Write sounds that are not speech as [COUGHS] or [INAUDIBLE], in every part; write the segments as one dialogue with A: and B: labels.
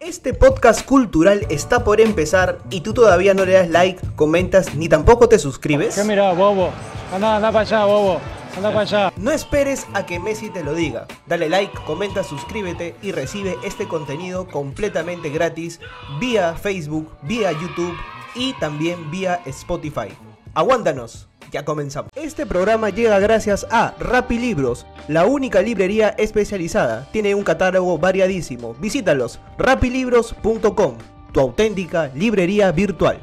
A: Este podcast cultural está por empezar y tú todavía no le das like, comentas ni tampoco te suscribes. ¿Qué mira, bobo? Anda,
B: anda para allá, bobo. Anda para allá. No
A: esperes a que Messi te lo diga. Dale like, comenta, suscríbete y recibe este contenido completamente gratis vía Facebook, vía YouTube y también vía Spotify. Aguántanos ya comenzamos. Este programa llega gracias a Rapilibros, la única librería especializada. Tiene un catálogo variadísimo. Visítalos, rapilibros.com, tu auténtica librería virtual.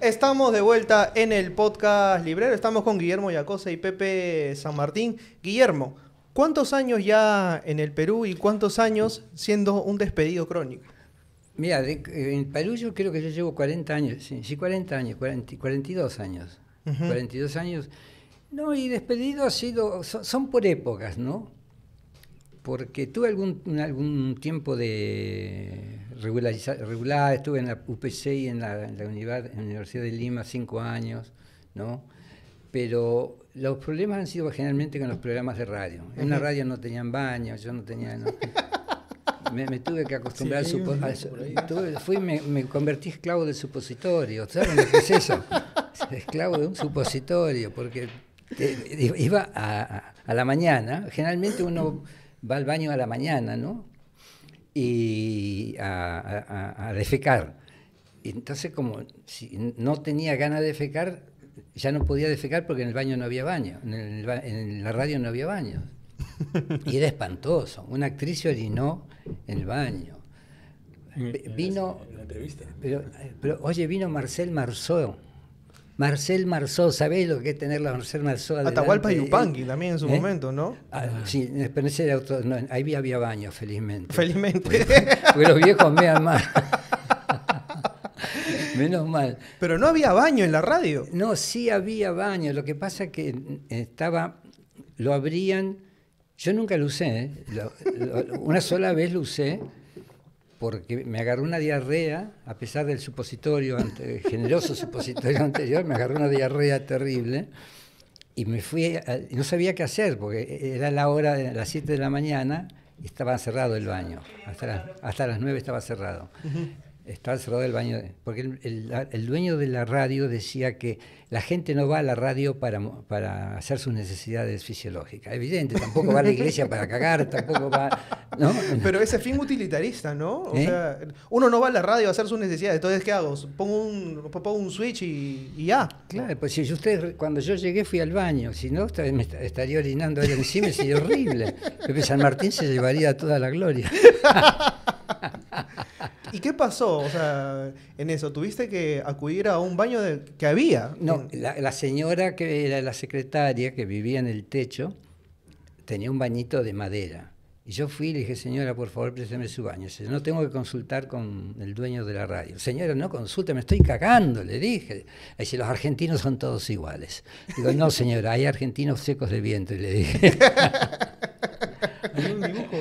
A: Estamos de vuelta en el podcast librero. Estamos con Guillermo Yacosa y Pepe San Martín. Guillermo, ¿cuántos años ya en el Perú y cuántos años siendo un despedido crónico?
C: Mira, eh, en Perú yo creo que yo llevo 40 años, sí, 40 años, 40, 42 años. 42 años. No, y despedido ha sido, son, por épocas, ¿no? Porque tuve algún, algún tiempo de regular, estuve en la UPC y en la, en la, Universidad de Lima cinco años, ¿no? Pero los problemas han sido generalmente con los programas de radio. En la radio no tenían baño, yo no tenía... [LAUGHS] me, tuve que acostumbrar al supositorio, fui, me, convertí esclavo del supositorio. ¿Saben lo que es eso? [LAUGHS] Esclavo de un supositorio, porque eh, iba a, la mañana. Generalmente uno va al baño a la mañana, ¿no? Y a, defecar. Y entonces, como si no tenía ganas de defecar, ya no podía defecar porque en el baño no había baño, en la radio no había baño. [LAUGHS] y era espantoso. Una actriz se orinó en el baño. Vino. la entrevista. Eh, pero, oye, vino Marcel Marceau. Marcel Marceau, ¿sabéis lo que es tener la Marcel Marceau? Adelante? Atahualpa y Yupanqui eh, eh, también en su momento, ¿no? Ah, sí, en ese era ahí había baño, felizmente. Felizmente. Porque, los viejos me aman [LAUGHS] Menos mal. Pero no había baño en la radio. No, sí había baño. Lo que pasa es que estaba, lo abrían yo nunca lo usé, ¿eh? una sola vez lo usé porque me agarró una diarrea, a pesar del supositorio, generoso supositorio [LAUGHS] anterior, me agarró una diarrea terrible y me fui, no sabía qué hacer porque era la hora de las 7 de la mañana y estaba cerrado el baño, hasta, hasta las 9 estaba cerrado está cerrado el baño, porque el, dueño de la radio decía que la gente no va a la radio para, para hacer sus necesidades fisiológicas. Evidente, tampoco va a la iglesia para cagar, tampoco va... ¿no? Pero
A: ese fin utilitarista, ¿no? ¿Eh? uno no va a la radio a hacer sus necesidades, entonces
C: ¿qué hago? Pongo un, pongo un switch y, ya. Claro, pues si usted, cuando yo llegué fui al baño, si no estaría orinando ahí encima, sería horrible. Pepe San Martín se llevaría toda la gloria. [LAUGHS] ¿Y qué
A: pasó? O sea, en eso, ¿tuviste que acudir a un baño que había?
C: No, la, señora que era la secretaria, que vivía en el techo, tenía un bañito de madera. Y yo fui y le dije, señora, por favor, préstame su baño. no tengo que consultar con el dueño de la radio. Señora, no consulte, me estoy cagando, le dije. Dice, los argentinos son todos iguales. Digo, no, señora, hay argentinos secos de viento, y le dije. [LAUGHS] Hay un dibujo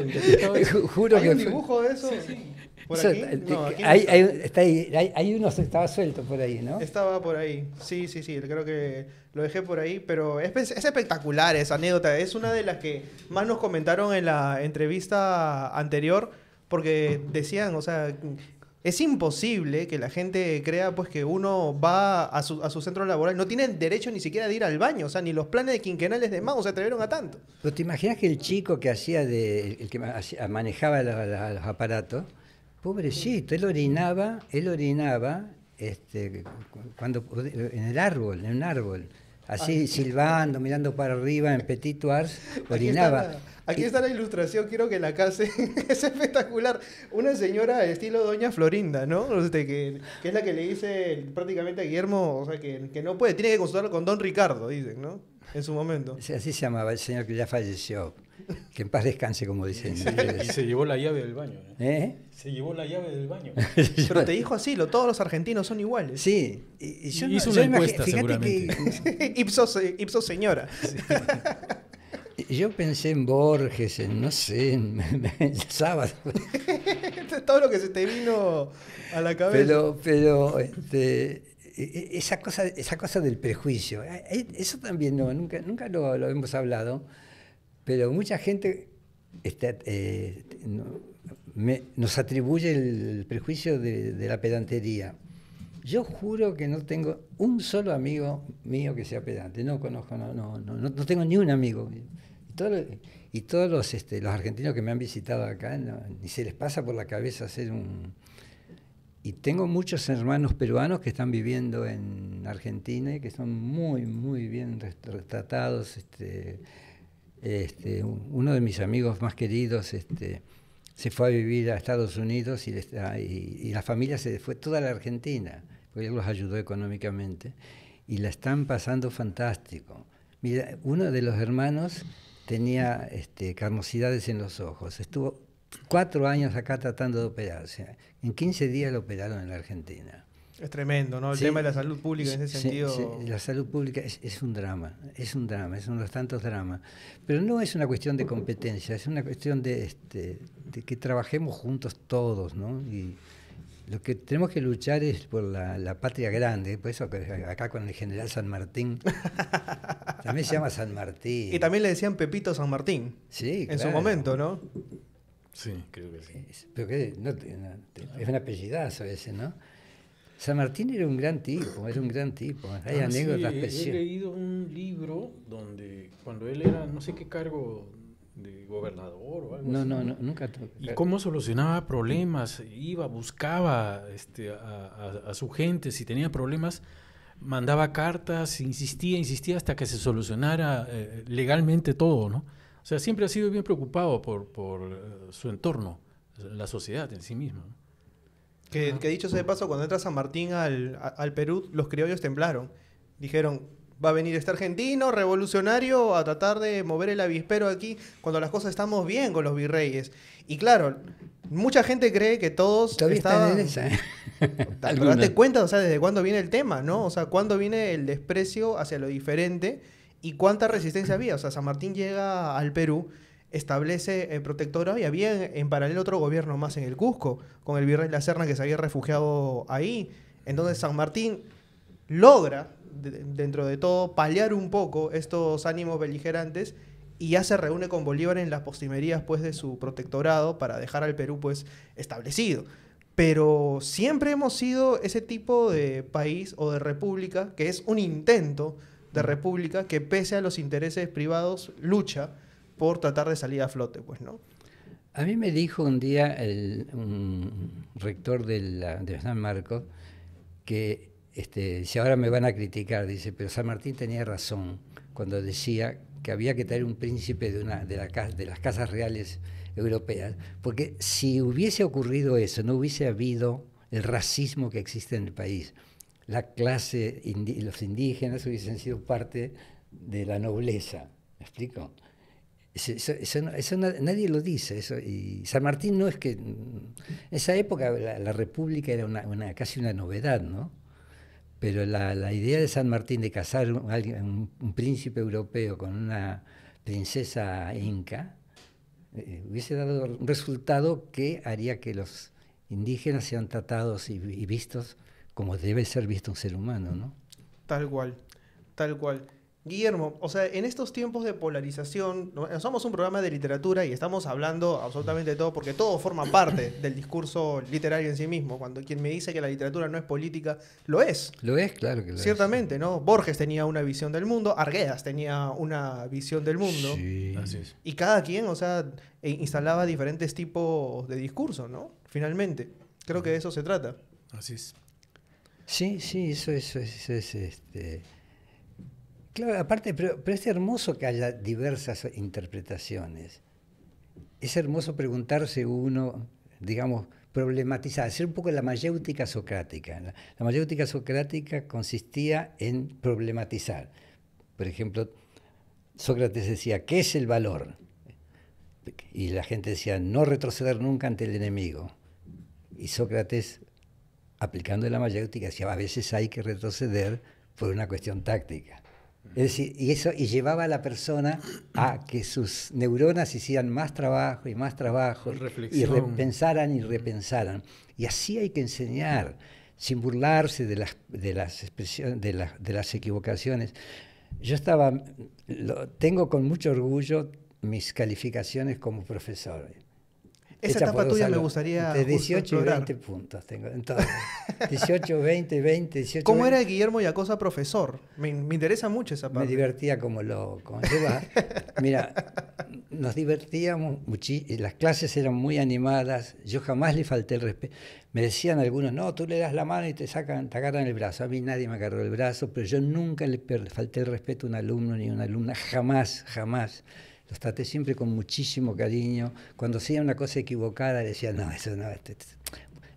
C: un dibujo de eso? sí hay, ahí, uno estaba suelto por ahí, ¿no?
A: Estaba por ahí, sí, sí, sí, creo que lo dejé por ahí, pero es, espectacular esa anécdota, es una de las que más nos comentaron en la entrevista anterior, porque decían, o sea, es imposible que la gente crea pues que uno va a su, centro laboral, no tienen derecho ni siquiera de ir al baño, o sea, ni los planes de quinquenales de Mao se atrevieron a tanto.
C: ¿Pero te imaginas que el chico que hacía de, el que manejaba los aparatos, Pobrecito, él orinaba, él orinaba este, cuando, en el árbol, en un árbol, así silbando, mirando para arriba en petito ars, orinaba. Aquí está, la, ilustración, quiero que la
A: case, [LAUGHS] es espectacular. Una señora estilo Doña Florinda, ¿no? Este, que, es la que le dice prácticamente a Guillermo, o sea, que, que no puede, tiene que consultarlo con Don Ricardo, dicen, ¿no?
C: en su momento. Así se llamaba el señor que ya falleció. Que en paz descanse, como dicen. y se
B: llevó la llave del baño. ¿eh? ¿Eh? Se llevó la llave del baño.
C: [LAUGHS] Pero te dijo así, todos
A: los argentinos son iguales. Sí.
C: Y, yo Hizo no, una encuesta, señora. Yo pensé en Borges, en no sé, en, en sábado.
A: [LAUGHS] Todo lo que se te vino a la cabeza. Pero,
C: pero este, e, e, esa cosa, esa cosa del prejuicio, eh, eh, eso también no, nunca, nunca lo, hemos hablado, pero mucha gente está, eh, nos atribuye el prejuicio de, la pedantería. Yo juro que no tengo un solo amigo mío que sea pedante, no conozco, no, no, no, no tengo ni un amigo. Y, y todos los, este, los argentinos que me han visitado acá, ni se les pasa por la cabeza hacer un, y tengo muchos hermanos peruanos que están viviendo en Argentina y que son muy, muy bien retratados. Este, este, uno de mis amigos más queridos este, se fue a vivir a Estados Unidos y, y, la familia se fue toda a la Argentina, porque él los ayudó económicamente, y la están pasando fantástico. Mira, uno de los hermanos tenía este, carnosidades en los ojos, estuvo cuatro años acá tratando de operarse. En 15 días lo operaron en la Argentina.
A: Es tremendo, ¿no? El tema de la salud pública en ese sentido. la
C: salud pública es, un drama, es un drama, es uno de los tantos dramas. Pero no es una cuestión de competencia, es una cuestión de, este, que trabajemos juntos todos, ¿no? Y lo que tenemos que luchar es por la, patria grande, por eso acá con el general San Martín. [LAUGHS] también se llama San Martín. Y también le decían Pepito San Martín. Sí, En su momento, ¿no? Sí, creo que sí. pero que no, un apellidazo ¿no? San Martín era un gran tipo, era un gran tipo. Hay ah, anécdotas sí, He
B: leído un libro donde cuando él era, no sé qué cargo de gobernador o algo así. No, no, nunca. ¿Y cómo solucionaba problemas? Iba, buscaba este, a, su gente, si tenía problemas, mandaba cartas, insistía, insistía hasta que se solucionara eh, legalmente todo, ¿no? O sea, siempre ha sido bien preocupado por, por eh, su entorno, la sociedad en sí misma. Que, dicho sea de paso, cuando entra San
A: Martín al, al, Perú, los criollos temblaron. Dijeron, va a venir este argentino revolucionario a tratar de mover el avispero aquí cuando las cosas estamos bien con los virreyes. Y claro, mucha gente cree que todos Todavía en esa. [LAUGHS] Pero te cuenta, o sea, desde cuándo viene el tema, ¿no? O sea, cuándo viene el desprecio hacia lo diferente ¿Y cuánta resistencia había? O sea, San Martín llega al Perú, establece el protectorado y había en, paralelo otro gobierno más en el Cusco, con el virrey La Serna que se había refugiado ahí. Entonces San Martín logra, dentro de todo, paliar un poco estos ánimos beligerantes y ya se reúne con Bolívar en las postimerías pues, de su protectorado para dejar al Perú pues, establecido. Pero siempre hemos sido ese tipo de país o de república que es un intento de república que pese a los intereses privados lucha por tratar de salir a flote, pues, ¿no?
C: A mí me dijo un día el, un rector de, San Marcos que si este, ahora me van a criticar, dice, pero San Martín tenía razón cuando decía que había que traer un príncipe de, una, de las casas reales europeas, porque si hubiese ocurrido eso, no hubiese habido el racismo que existe en el país la clase, los indígenas hubiesen sido parte de la nobleza. ¿Me explico? Eso, nadie lo dice. y San Martín no es que. En esa época la, República era casi una novedad, ¿no? Pero la, idea de San Martín de casar un, un, príncipe europeo con una princesa inca eh, hubiese dado un resultado que haría que los indígenas sean tratados y vistos como debe ser visto un ser humano, ¿no?
A: Tal cual, tal cual. Guillermo, o sea, en estos tiempos de polarización, somos un programa de literatura y estamos hablando absolutamente de todo, porque todo forma parte [COUGHS] del discurso literario en sí mismo. Cuando quien me dice que la literatura no es política, lo es. Lo es, claro que lo es. Ciertamente, ¿no? Borges tenía una visión del mundo, Arguedas tenía una visión del mundo. Sí. Así es. Y cada quien, o sea, e instalaba diferentes tipos de discurso, ¿no? Finalmente. Creo que de eso se trata. Así es.
C: Sí, sí, eso, eso, es este, Claro, aparte, pero, es hermoso que haya diversas interpretaciones. Es hermoso preguntarse uno, digamos, problematizar, hacer un poco la mayéutica socrática. La, la mayéutica socrática consistía en problematizar. Por ejemplo, Sócrates decía, ¿qué es el valor? Y la gente decía, no retroceder nunca ante el enemigo. Y Sócrates aplicando la mayéutica, decía, a veces hay que retroceder por una cuestión táctica. y eso y llevaba a la persona a que sus neuronas hicieran más trabajo y más trabajo y repensaran y repensaran. Y así hay que enseñar, sin burlarse de las, de las, de de las equivocaciones. Yo estaba, lo, tengo con mucho orgullo mis calificaciones como profesor. Esa etapa tuya me gustaría. De 18 y 20 puntos tengo. Entonces, 18, 20, 20, 18. ¿Cómo era
A: Guillermo Yacosa profesor? Me, interesa mucho esa parte. Me divertía como
C: lo Mira, nos divertíamos muchísimo. Las clases eran muy animadas. Yo jamás le falté el respeto. Me decían algunos, no, tú le das la mano y te sacan, te agarran el brazo. A mí nadie me agarró el brazo, pero yo nunca le falté el respeto a un alumno ni a una alumna. Jamás, jamás los traté siempre con muchísimo cariño. Cuando hacía una cosa equivocada, decía, no, eso no, este, este,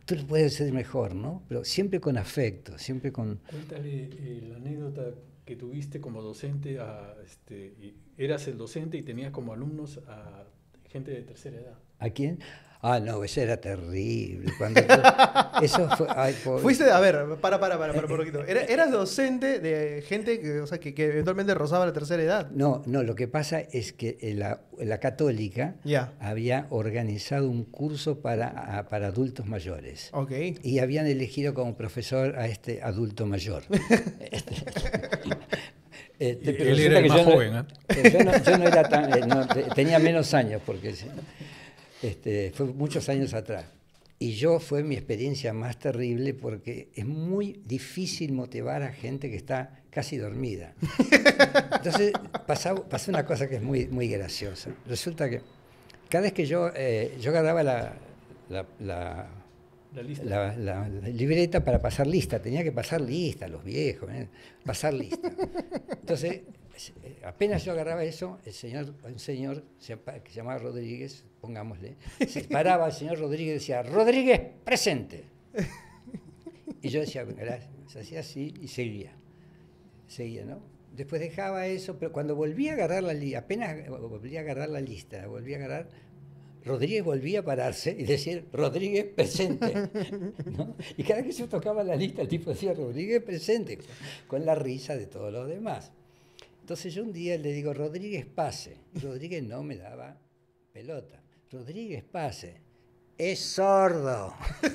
C: tú lo puedes hacer mejor, ¿no? Pero siempre con afecto, siempre con...
B: Cuéntale eh, la anécdota que tuviste como docente, este, eras el docente y tenías como alumnos a gente de tercera edad.
C: ¿A quién? Ah, no, eso era terrible. Cuando [LAUGHS] eso fue, Fuiste, a ver, para, para, para, para un eh, eh, poquito. Era, eh, eras docente de gente que, eventualmente rozaba la tercera edad. No, no, lo que pasa es que la, católica había organizado un curso para, para adultos mayores. Okay. Y habían elegido como profesor a este adulto mayor. [LAUGHS] Este, este pero él más yo joven, no, yo, no, era tan, no, tenía menos años porque este, fue muchos años atrás. Y yo fue mi experiencia más terrible porque es muy difícil motivar a gente que está casi dormida. Entonces pasó, pasó una cosa que es muy, muy graciosa. Resulta que cada vez que yo, eh, yo agarraba la, la, libreta para pasar lista, tenía que pasar lista, los viejos, eh, pasar lista. Entonces eh, apenas yo agarraba eso, el señor, un señor que se llamaba Rodríguez, pongámosle, se [LAUGHS] paraba el señor Rodríguez y decía, Rodríguez, presente. Y yo decía, gracias, se hacía así y seguía, seguía, ¿no? Después dejaba eso, pero cuando volvía a agarrar la lista, apenas volví a agarrar la lista, volvía a agarrar, Rodríguez volvía a pararse y decir, Rodríguez presente. [LAUGHS] Y cada vez que se tocaba la lista, el tipo decía, Rodríguez presente, con la risa de todos los demás. Entonces yo un día le digo, Rodríguez pase. Rodríguez no me daba pelota. Rodríguez pase. Es sordo. [LAUGHS]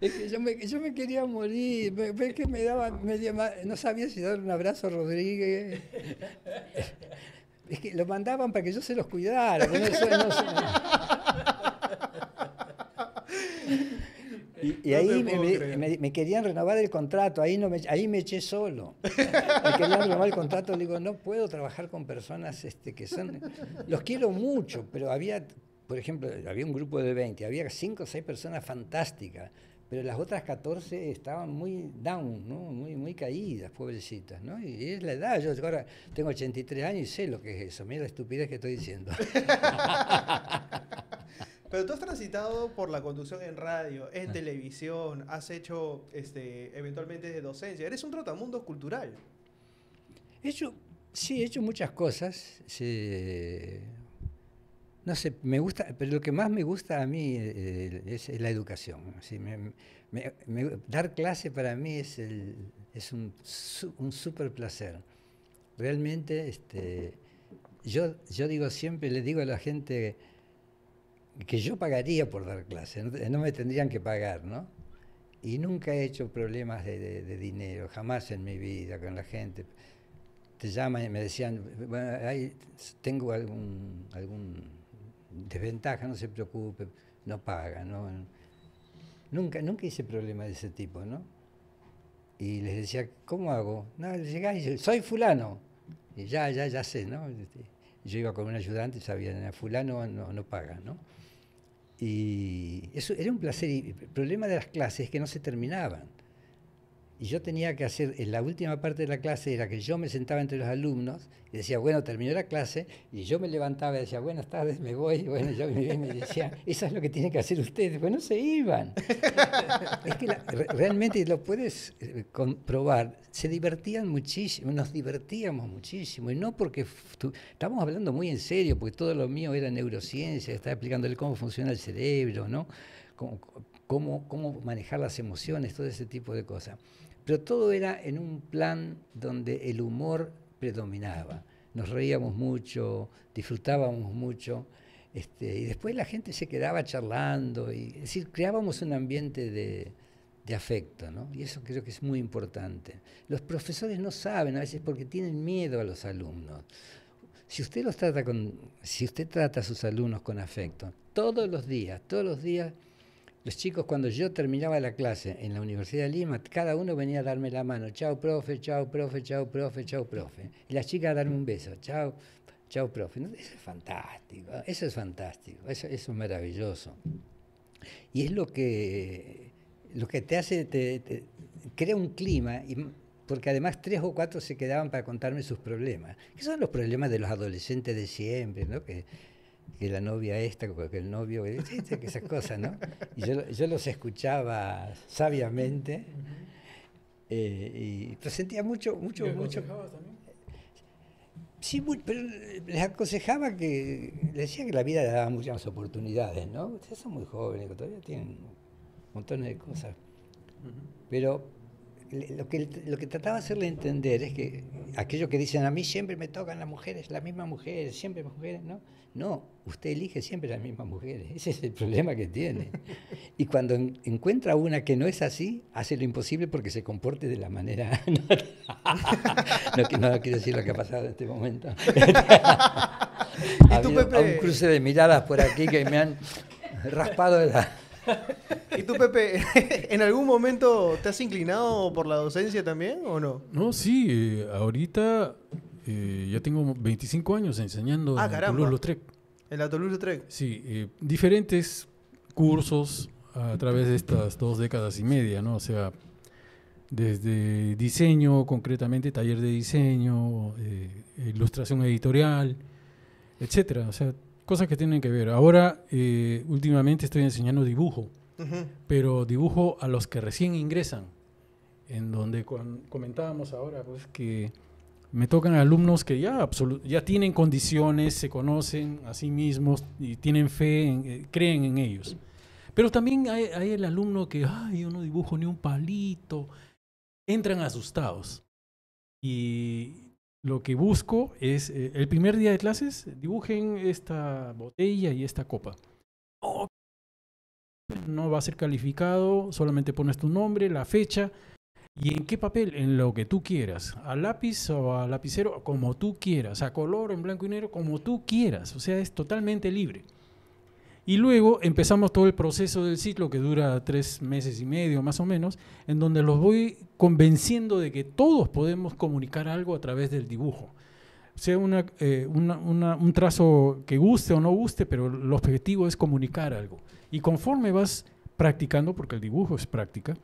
C: Es que yo me, yo me quería morir, es que me daba no sabía si dar un abrazo a Rodríguez. Es que lo mandaban para que yo se los cuidara. Y, ahí me, querían renovar el contrato, ahí, no me, ahí me eché solo. [LAUGHS] me querían renovar el contrato, digo, no puedo trabajar con personas este, que son... Los quiero mucho, pero había, por ejemplo, había un grupo de 20, había 5 o 6 personas fantásticas, pero las otras 14 estaban muy down, ¿no? muy, muy caídas, pobrecitas. ¿no? Y es la edad, yo ahora tengo 83 años y sé lo que es eso, mira la estupidez que estoy diciendo. [LAUGHS]
A: Pero tú has transitado por la conducción en radio, en ah. televisión, has hecho este, eventualmente de docencia, eres un trotamundo cultural.
C: He hecho, sí, he hecho muchas cosas. Eh, no sé, me gusta, pero lo que más me gusta a mí eh, eh, es, la educación. dar clase para mí es, un, súper placer. Realmente, este, yo, yo digo siempre, le digo a la gente que yo pagaría por dar clase, no, me tendrían que pagar, ¿no? Y nunca he hecho problemas de, dinero, jamás en mi vida con la gente. Te llaman y me decían, bueno, ahí tengo algún, algún desventaja, no se preocupe, no paga, ¿no? Nunca, nunca hice problemas de ese tipo, ¿no? Y les decía, ¿cómo hago? No, llegás y soy fulano. Y ya, ya, ya sé, ¿no? Yo iba con un ayudante y sabía, fulano no, no paga, ¿no? Y eso era un placer. Y el problema de las clases es que no se terminaban y yo tenía que hacer, en la última parte de la clase era que yo me sentaba entre los alumnos y decía, bueno, terminó la clase, y yo me levantaba y decía, buenas tardes, me voy, y bueno, yo me, decía, eso es lo que tienen que hacer ustedes, bueno, se iban. es que realmente lo puedes eh, comprobar, se divertían muchísimo, nos divertíamos muchísimo, y no porque estamos estábamos hablando muy en serio, porque todo lo mío era neurociencia, estaba explicándole cómo funciona el cerebro, ¿no? Cómo, cómo, cómo manejar las emociones, todo ese tipo de cosas pero todo era en un plan donde el humor predominaba. Nos reíamos mucho, disfrutábamos mucho. Este, y después la gente se quedaba charlando, y, es decir, creábamos un ambiente de, afecto, ¿no? Y eso creo que es muy importante. Los profesores no saben a veces porque tienen miedo a los alumnos. Si usted los trata con, si usted trata a sus alumnos con afecto, todos los días, todos los días los chicos, cuando yo terminaba la clase en la Universidad de Lima, cada uno venía a darme la mano. Chao, profe, chao, profe, chao, profe, chao, profe. Y las chicas a darme un beso. Chao, chao, profe. Eso es fantástico. Eso es fantástico. Eso, es maravilloso. Y es lo que, lo que te hace, te, crea un clima. Y, porque además tres o cuatro se quedaban para contarme sus problemas. Que son los problemas de los adolescentes de siempre? ¿no? que la novia esta, que el novio, que esas cosas, ¿no? Y yo, los escuchaba sabiamente eh, y sentía mucho, mucho, mucho. Sí, pero les aconsejaba que, les decía que la vida les daba muchas oportunidades, ¿no? Ustedes son muy jóvenes, todavía tienen montón de cosas. Pero lo que, lo que trataba de hacerle entender es que aquello que dicen a mí siempre me tocan las mujeres, las mismas mujeres, siempre mujeres, ¿no? No, usted elige siempre las mismas mujeres, [LAUGHS] ese es el problema que tiene. Y cuando encuentra una que no es así, hace lo imposible porque se comporte de la manera... [LAUGHS] no, quiero decir lo que ha pasado en este momento. [LAUGHS] ha un cruce de miradas por aquí que me han raspado de la...
A: [LAUGHS] ¿Y tú, Pepe, [LAUGHS] en algún momento te has inclinado por la docencia también o no?
B: No, sí. Eh, ahorita eh, ya tengo 25 años enseñando ah, en toulouse
A: En la toulouse
B: Sí, eh, diferentes cursos a través de estas dos décadas y media, ¿no? O sea, desde diseño, concretamente taller de diseño, ilustración editorial, etcétera. O sea, Cosas que tienen que ver. Ahora, eh, últimamente estoy enseñando dibujo, pero dibujo a los que recién ingresan, en donde comentábamos ahora pues, que me tocan alumnos que ya, ya tienen condiciones, se conocen a sí mismos y tienen fe, eh, creen en ellos. Pero también hay, hay, el alumno que, ay, yo no dibujo ni un palito. Entran asustados. Y lo que busco es eh, el primer día de clases, dibujen esta botella y esta copa. no va a ser calificado, solamente pones tu nombre, la fecha y en qué papel, en lo que tú quieras, a lápiz o a lapicero, como tú quieras, a color, en blanco y negro, como tú quieras, o sea, es totalmente libre. Y luego empezamos todo el proceso del ciclo que dura tres meses y medio más o menos, en donde los voy convenciendo de que todos podemos comunicar algo a través del dibujo. Sea una, eh, un trazo que guste o no guste, pero el objetivo es comunicar algo. Y conforme vas practicando, porque el dibujo es práctica,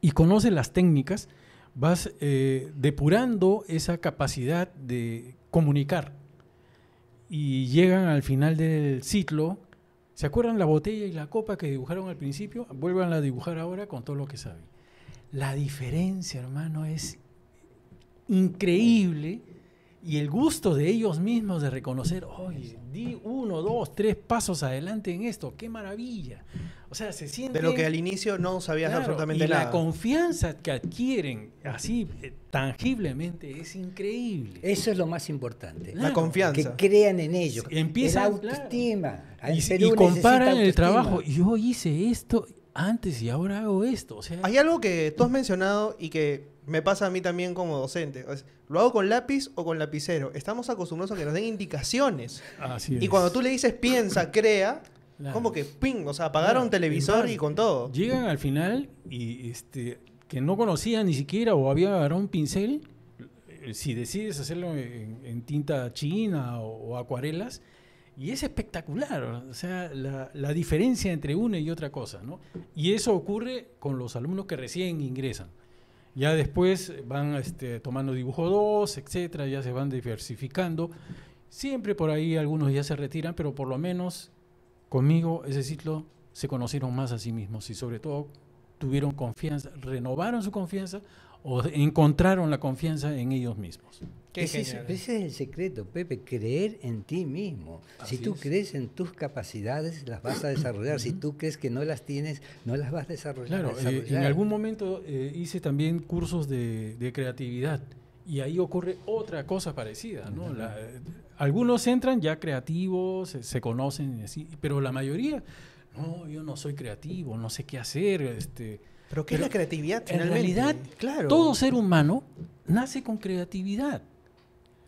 B: y conoces las técnicas, vas eh, depurando esa capacidad de comunicar. Y llegan al final del ciclo ¿Se acuerdan la botella y la copa que dibujaron al principio? Vuelvan a dibujar ahora con todo lo que saben. La diferencia, hermano, es increíble y el gusto de ellos mismos de reconocer, oye, di uno, dos, tres pasos adelante en esto, qué maravilla. O sea, se siente... De lo que al inicio no sabías absolutamente absolutamente y La confianza que adquieren así eh, tangiblemente es
C: increíble. Eso es lo más importante. La confianza. Que crean en ellos. Empieza la autoestima. Y, y comparan el trabajo.
B: Yo hice esto antes y ahora hago esto. O sea, Hay
A: algo que tú has mencionado y que me pasa a mí también como docente. ¿Lo hago con lápiz o con lapicero? Estamos acostumbrados a que nos den indicaciones. y cuando tú le dices piensa, crea, como que ping? O sea, apagaron televisor y con
B: todo. Llegan al final y este que no conocía ni siquiera o había agarrado un pincel, eh, si decides hacerlo en, tinta china o, acuarelas, y es espectacular, o sea, la, diferencia entre una y otra cosa, ¿no? Y eso ocurre con los alumnos que recién ingresan. Ya después van este, tomando dibujo 2, etcétera, ya se van diversificando. Siempre por ahí algunos ya se retiran, pero por lo menos Conmigo, ese ciclo, se conocieron más a sí mismos y sobre todo tuvieron confianza, renovaron su confianza o encontraron la confianza en ellos mismos.
C: Ese es, ese, es el secreto, Pepe, creer en ti mismo. si tú crees en tus capacidades, las vas a desarrollar. si tú crees que no las tienes, no las vas a desarrollar. Claro, eh, en algún
B: momento eh, hice también cursos de, creatividad y ahí ocurre otra cosa parecida. ¿no? Algunos entran ya creativos, se, conocen, así, pero la mayoría, no, yo no soy creativo, no sé qué hacer. Este, pero ¿qué es la creatividad? En realidad, claro. todo ser humano nace con creatividad.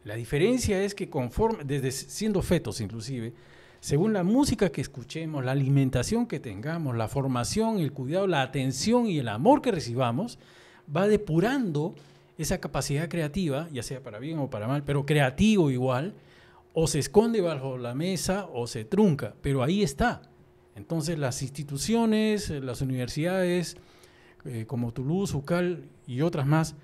B: La diferencia es que conforme, desde siendo fetos inclusive, según la música que escuchemos, la alimentación que tengamos, la formación, el cuidado, la atención y el amor que recibamos, va depurando esa capacidad creativa, ya sea para bien o para mal, pero creativo igual, o se esconde bajo la mesa o se trunca, pero ahí está. Entonces las instituciones, eh, las universidades eh, como Toulouse, UCAL y otras más,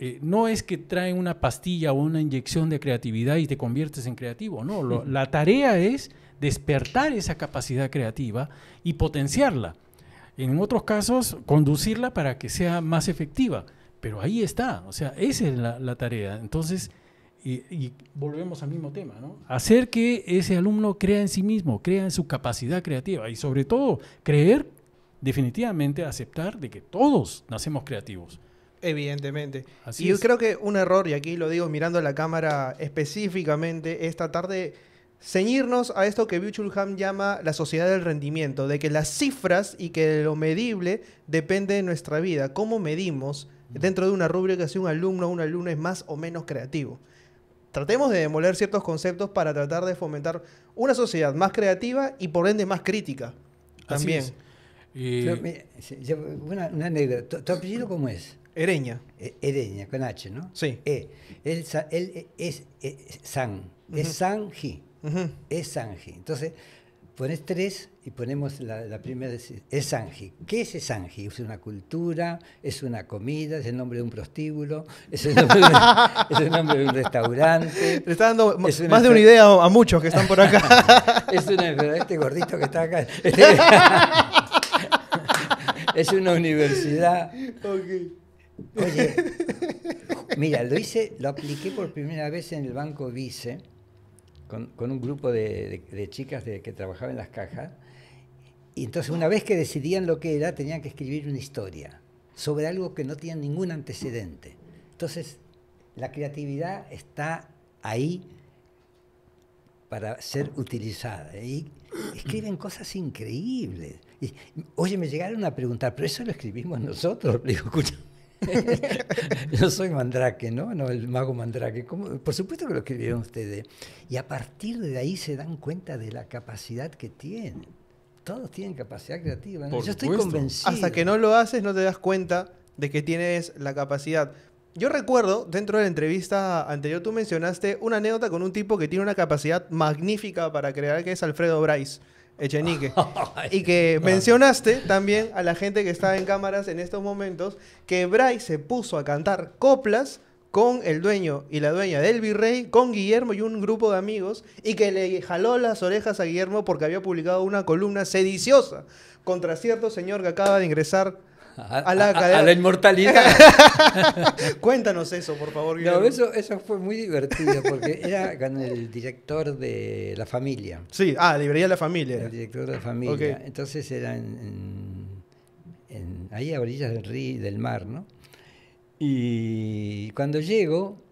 B: eh, no es que traen una pastilla o una inyección de creatividad y te conviertes en creativo, no, la tarea es despertar esa capacidad creativa y potenciarla. En otros casos, conducirla para que sea más efectiva, pero ahí está, o sea, esa es la, la tarea. Entonces, y, volvemos al mismo tema, ¿no? Hacer que ese alumno crea en sí mismo, crea en su capacidad creativa y sobre todo creer, definitivamente aceptar de que todos nacemos creativos. Evidentemente. y yo creo que un error, y aquí lo digo mirando
A: a la cámara específicamente, es tratar de ceñirnos a esto que Buchulham llama la sociedad del rendimiento, de que las cifras y que lo medible depende de nuestra vida, cómo medimos dentro de una rúbrica si un alumno o una alumna es más o menos creativo tratemos de demoler ciertos conceptos para tratar de fomentar una sociedad más creativa
C: y por ende más crítica. También. una, anécdota. ¿Tu, apellido cómo es? Ereña. E, Ereña, con H, ¿no? Sí. E. Él, es, es San. Es Sanji. Es Sanji. Entonces, pones tres y ponemos la, primera, es Sanji. ¿Qué es Sanji? Es una cultura, es una comida, es el nombre de un prostíbulo, es el nombre de, un [LAUGHS] restaurante. Le está dando más de una idea a muchos que están por acá. [LAUGHS] es una, este gordito que está acá. Este [LAUGHS] es una universidad. Oye, mira, lo hice, lo apliqué por primera vez en el Banco Vice con, un grupo de, chicas de, que trabajaban en las cajas. Y entonces una vez que decidían lo que era, tenían que escribir una historia sobre algo que no tenía ningún antecedente. Entonces, la creatividad está ahí para ser utilizada. Y escriben cosas increíbles. Y, oye, me llegaron a preguntar, pero eso lo escribimos nosotros. [LAUGHS] Yo soy Mandrake, ¿no? No, el mago Mandrake. Por supuesto que lo escribieron ustedes. Y a partir de ahí se dan cuenta de la capacidad que tienen. Todos tienen capacidad creativa. Yo estoy convencido. Hasta que
A: no lo haces, no te das cuenta de que tienes la capacidad. Yo recuerdo, dentro de la entrevista anterior, tú mencionaste una anécdota con un tipo que tiene una capacidad magnífica para crear, que es Alfredo Bryce. Echenique. [LAUGHS] y que mencionaste también a la gente que estaba en cámaras en estos momentos que Bray se puso a cantar coplas con el dueño y la dueña del virrey, con Guillermo y un grupo de amigos, y que le jaló las orejas a Guillermo porque había publicado una columna sediciosa contra cierto señor que acaba de ingresar
C: a, la, inmortalidad.
A: [LAUGHS] Cuéntanos eso, por favor. No, eso,
C: eso fue muy divertido porque era el director de La Familia. Sí, ah, librería La Familia. El director de La Familia. Entonces era en, ahí a orillas del río, del mar, ¿no? Y cuando llego,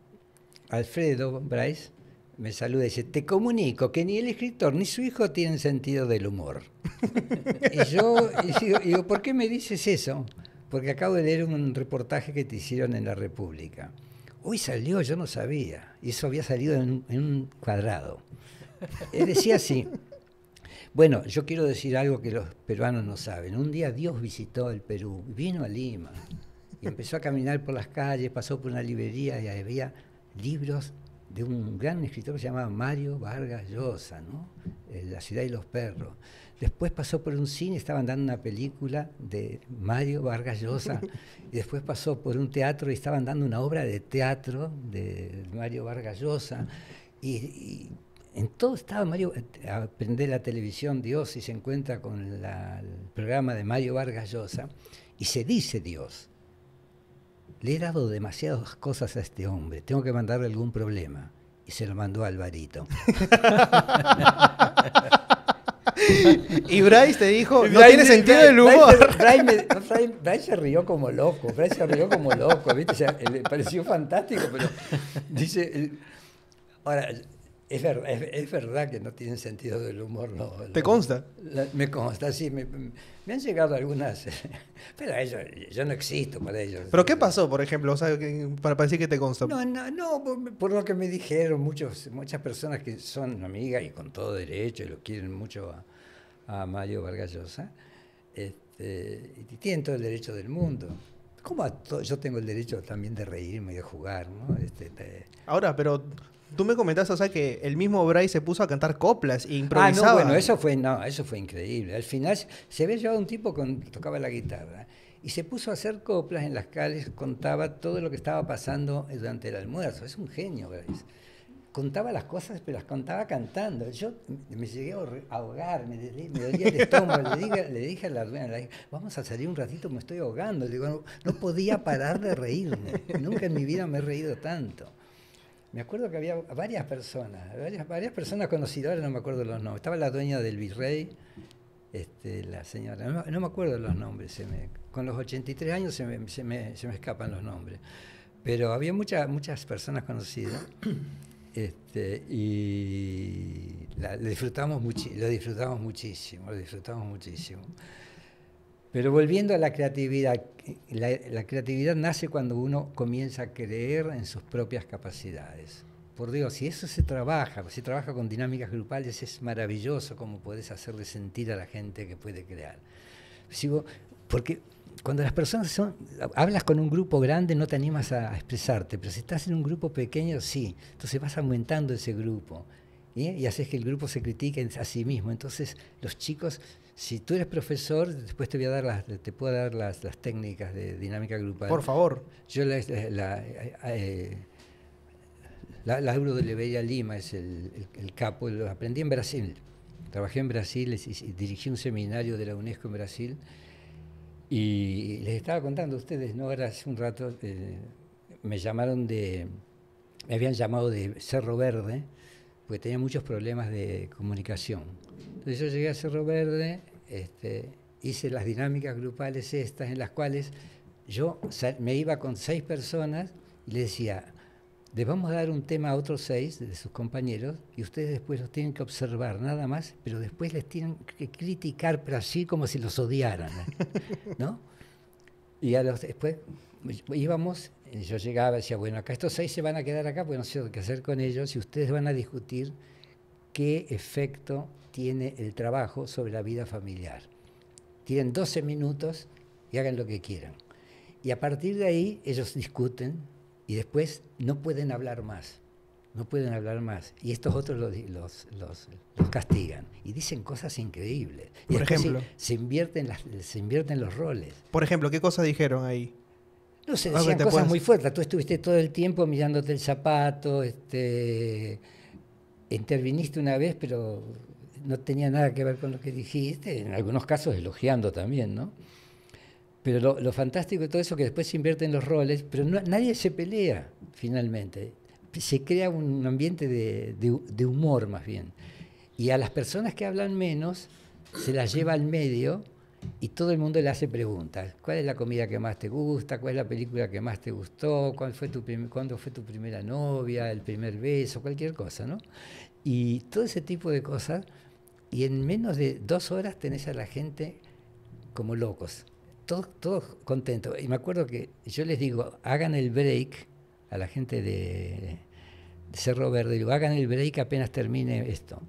C: Alfredo Bryce me saluda y dice, te comunico que ni el escritor ni su hijo tienen sentido del humor. y yo digo, ¿por qué me dices eso? Porque acabo de leer un reportaje que te hicieron en La República. Hoy salió, yo no sabía, y eso había salido en, un cuadrado. Él eh, decía así, bueno, yo quiero decir algo que los peruanos no saben. Un día Dios visitó el Perú, vino a Lima, y empezó a caminar por las calles, pasó por una librería y había libros de un gran escritor que se llamaba Mario Vargas Llosa, ¿no? Eh, la ciudad y los perros. Después pasó por un cine, estaban dando una película de Mario Vargas Llosa, [LAUGHS] y después pasó por un teatro y estaban dando una obra de teatro de Mario Vargas Llosa, y, en todo estaba Mario, eh, aprende la televisión Dios y se encuentra con el programa de Mario Vargas Llosa, y se dice Dios le he dado demasiadas cosas a este hombre, tengo que mandarle algún problema. Y se lo mandó a Alvarito. [LAUGHS] y Bryce te dijo, no tiene sentido el humor. Bryce, se rió como loco, Bryce se rió como loco, le pareció fantástico, pero dice... Eh, ahora, es, es, verdad que no tienen sentido del humor. no ¿Te consta? me consta, sí. Me, han llegado algunas. [LAUGHS] pero ellos, yo no existo para ellos. ¿Pero qué pasó, por ejemplo? para, decir que te consta. No, no, por, lo que me dijeron muchos, muchas personas que son amigas y con todo derecho y lo quieren mucho a, Mario Vargas Este, y tienen todo el derecho del mundo. ¿Cómo yo tengo el derecho también de reírme y de jugar, ¿no? Este, Ahora, pero Tú me comentaste o sea, que el mismo Bray se puso a cantar coplas e ah, improvisaba. Ah, bueno, eso fue, eso fue increíble. Al final se había llevado un tipo que tocaba la guitarra y se puso a hacer coplas en las calles, contaba todo lo que estaba pasando durante el almuerzo. Es un genio, Bray. Contaba las cosas, pero las contaba cantando. Yo me llegué a ahogar, me, dolía el estómago. le, dije, le dije a la dije, vamos a salir un ratito, me estoy ahogando. digo, no podía parar de reírme. Nunca en mi vida me he reído tanto me acuerdo que había varias personas, varias, personas conocidas, no me acuerdo los nombres. Estaba la dueña del virrey, este, la señora, no, me acuerdo los nombres, con los 83 años se me, se, me, se me, escapan los nombres. Pero había muchas muchas personas conocidas [COUGHS] este, y disfrutamos lo disfrutamos muchísimo, lo disfrutamos muchísimo. Pero volviendo a la creatividad, la, creatividad nace cuando uno comienza a creer en sus propias capacidades. Por Dios, si eso se trabaja, si trabaja con dinámicas grupales, es maravilloso cómo puedes hacerle sentir a la gente que puede crear. Sigo, porque cuando las personas son, hablas con un grupo grande no te animas a, expresarte, pero si estás en un grupo pequeño sí, entonces vas aumentando ese grupo ¿eh? y haces que el grupo se critique a sí mismo. Entonces los chicos si tú eres profesor, después te voy a dar las, te puedo dar las, técnicas de dinámica grupal. Por favor. Yo la, la, eh, eh, la, Lima, es el, capo, lo aprendí en Brasil. Trabajé en Brasil, y, dirigí un seminario de la UNESCO en Brasil y les estaba contando a ustedes, no era hace un rato, eh, me llamaron de, me habían llamado de Cerro Verde, porque tenía muchos problemas de comunicación. Entonces yo llegué a Cerro Verde, este, hice las dinámicas grupales estas en las cuales yo me iba con seis personas y les decía, les vamos a dar un tema a otros seis de sus compañeros y ustedes después los tienen que observar nada más, pero después les tienen que criticar, para así como si los odiaran, ¿no? [LAUGHS] Y a los, después íbamos, yo llegaba y decía, bueno, acá estos seis se van a quedar acá, pues no sé qué hacer con ellos y ustedes van a discutir qué efecto tiene el trabajo sobre la vida familiar. Tienen 12 minutos y hagan lo que quieran. Y a partir de ahí ellos discuten y después no pueden hablar más. No pueden hablar más. Y estos otros los, castigan. Y dicen cosas increíbles. Por ejemplo. Se, invierten se invierten los roles. Por ejemplo, ¿qué cosas dijeron ahí? No sé, decían cosas muy fuertes. Tú estuviste todo el tiempo mirándote el zapato, este, interviniste una vez, pero no tenía nada que ver con lo que dijiste, en algunos casos elogiando también, ¿no? Pero lo, lo fantástico de todo eso es que después se invierte en los roles, pero no, nadie se pelea finalmente. Se crea un ambiente de, de, humor más bien. Y a las personas que hablan menos, se las lleva al medio y todo el mundo le hace preguntas. ¿Cuál es la comida que más te gusta? ¿Cuál es la película que más te gustó? ¿Cuál fue tu ¿Cuándo fue tu primera novia? ¿El primer beso? Cualquier cosa, ¿no? Y todo ese tipo de cosas y en menos de dos horas tenés a la gente como locos, todos, todos contentos. Y me acuerdo que yo les digo, hagan el break a la gente de Cerro Verde, digo, hagan el break apenas termine esto.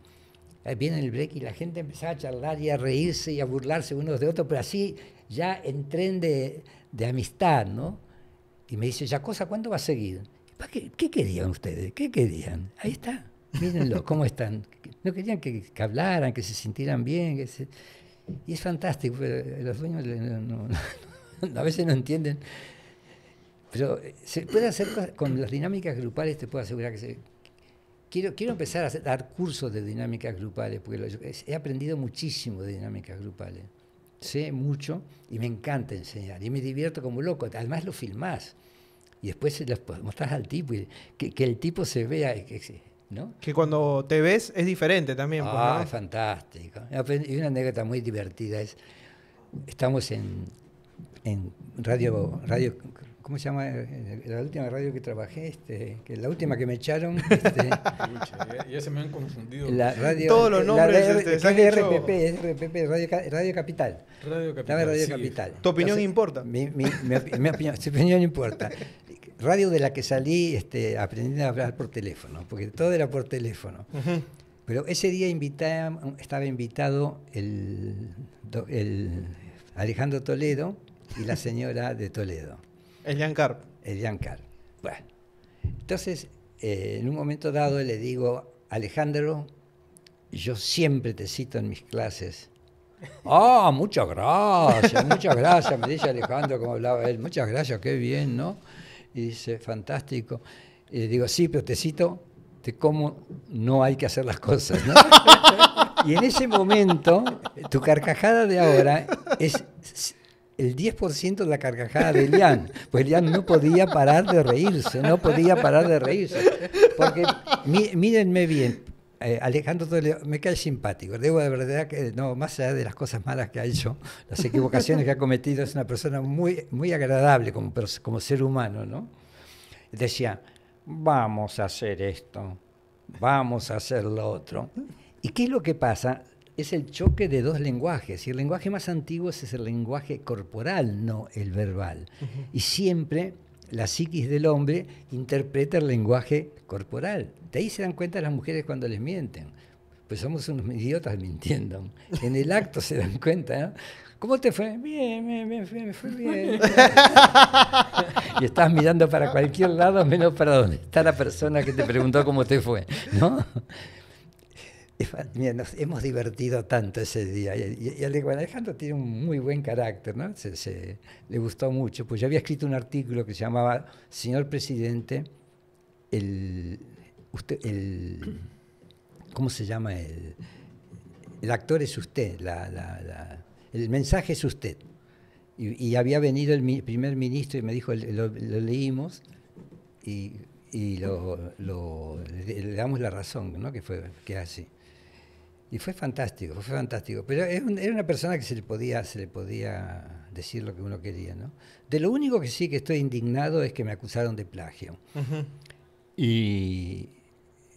C: viene el break y la gente empieza a charlar y a reírse y a burlarse unos de otros, pero así ya en tren de, amistad, ¿no? Y me dice, ya cosa, ¿cuándo va a seguir? ¿Para qué, qué querían ustedes? ¿Qué querían? Ahí está, mírenlo, ¿cómo están? No querían que, hablaran, que se sintieran bien. y es fantástico, pero eh, los dueños [LAUGHS] a veces no entienden. Pero eh, se puede hacer con las dinámicas grupales, te puedo asegurar que se, Quiero, quiero empezar a dar cursos de dinámicas grupales, porque he aprendido muchísimo de dinámicas grupales. Sé mucho y me encanta enseñar. Y me divierto como loco. Además lo filmás. Y después se los pues, mostrás al tipo y que, el tipo se vea. Que, que cuando te ves es diferente también. Pues, ah, es fantástico. Y una anécdota muy divertida es, estamos en, en radio, radio, ¿cómo se llama? Eh, la última radio que trabajé, este, la última que me echaron. [LAUGHS] Este. ya, se me han confundido. Todos los nombres. es RPP, RPP, radio, radio, Capital.
B: Radio Capital. Radio Capital. Tu opinión importa.
C: Mi, mi, mi, opinión, [LAUGHS] opinión importa radio de la que salí este, aprendiendo a hablar por teléfono, porque todo era por teléfono. Pero ese día estaba invitado el, Alejandro Toledo y la señora de Toledo. El Carp. El Carp. Bueno, entonces, eh, en un momento dado le digo, Alejandro, yo siempre te cito en mis clases. Ah, muchas gracias, muchas gracias, me dice Alejandro como hablaba él, muchas gracias, qué bien, ¿no? Y dice, fantástico. Y le digo, sí, pero te cito de cómo no hay que hacer las cosas. [LAUGHS] y en ese momento, tu carcajada de ahora es el 10% de la carcajada de Elian. Pues Elian no podía parar de reírse, no podía parar de reírse. Porque mírenme bien, eh, Alejandro Toledo, me cae simpático. Debo de verdad que, no, más allá de las cosas malas que ha hecho, las equivocaciones que ha cometido, es una persona muy, muy agradable como, como ser humano, ¿no? Decía, vamos a hacer esto, vamos a hacer lo otro. ¿Y qué es lo que pasa? Es el choque de dos lenguajes. Y el lenguaje más antiguo es el lenguaje corporal, no el verbal. Y siempre la psiquis del hombre interpreta el lenguaje corporal. De ahí se dan cuenta las mujeres cuando les mienten. Pues somos unos idiotas mintiendo. En el acto se dan cuenta, ¿no? ¿eh? ¿Cómo te fue? Bien, bien, bien, fue bien. y estás mirando para cualquier lado menos para donde está la persona que te preguntó cómo te fue, ¿no? [LAUGHS] nos hemos divertido tanto ese día. Y, Alejandro tiene un muy buen carácter, ¿no? Se, le gustó mucho. Pues yo había escrito un artículo que se llamaba, Señor Presidente, el, usted, el ¿cómo se llama? El, el actor es usted, la, la, el mensaje es usted. Y, había venido el primer ministro y me dijo, lo, leímos y, le damos la razón, ¿no? Que, fue, que así. Y fue fantástico, fue fantástico. Pero era una persona que se le podía, se le podía decir lo que uno quería, ¿no? De lo único que sí que estoy indignado es que me acusaron de plagio. y,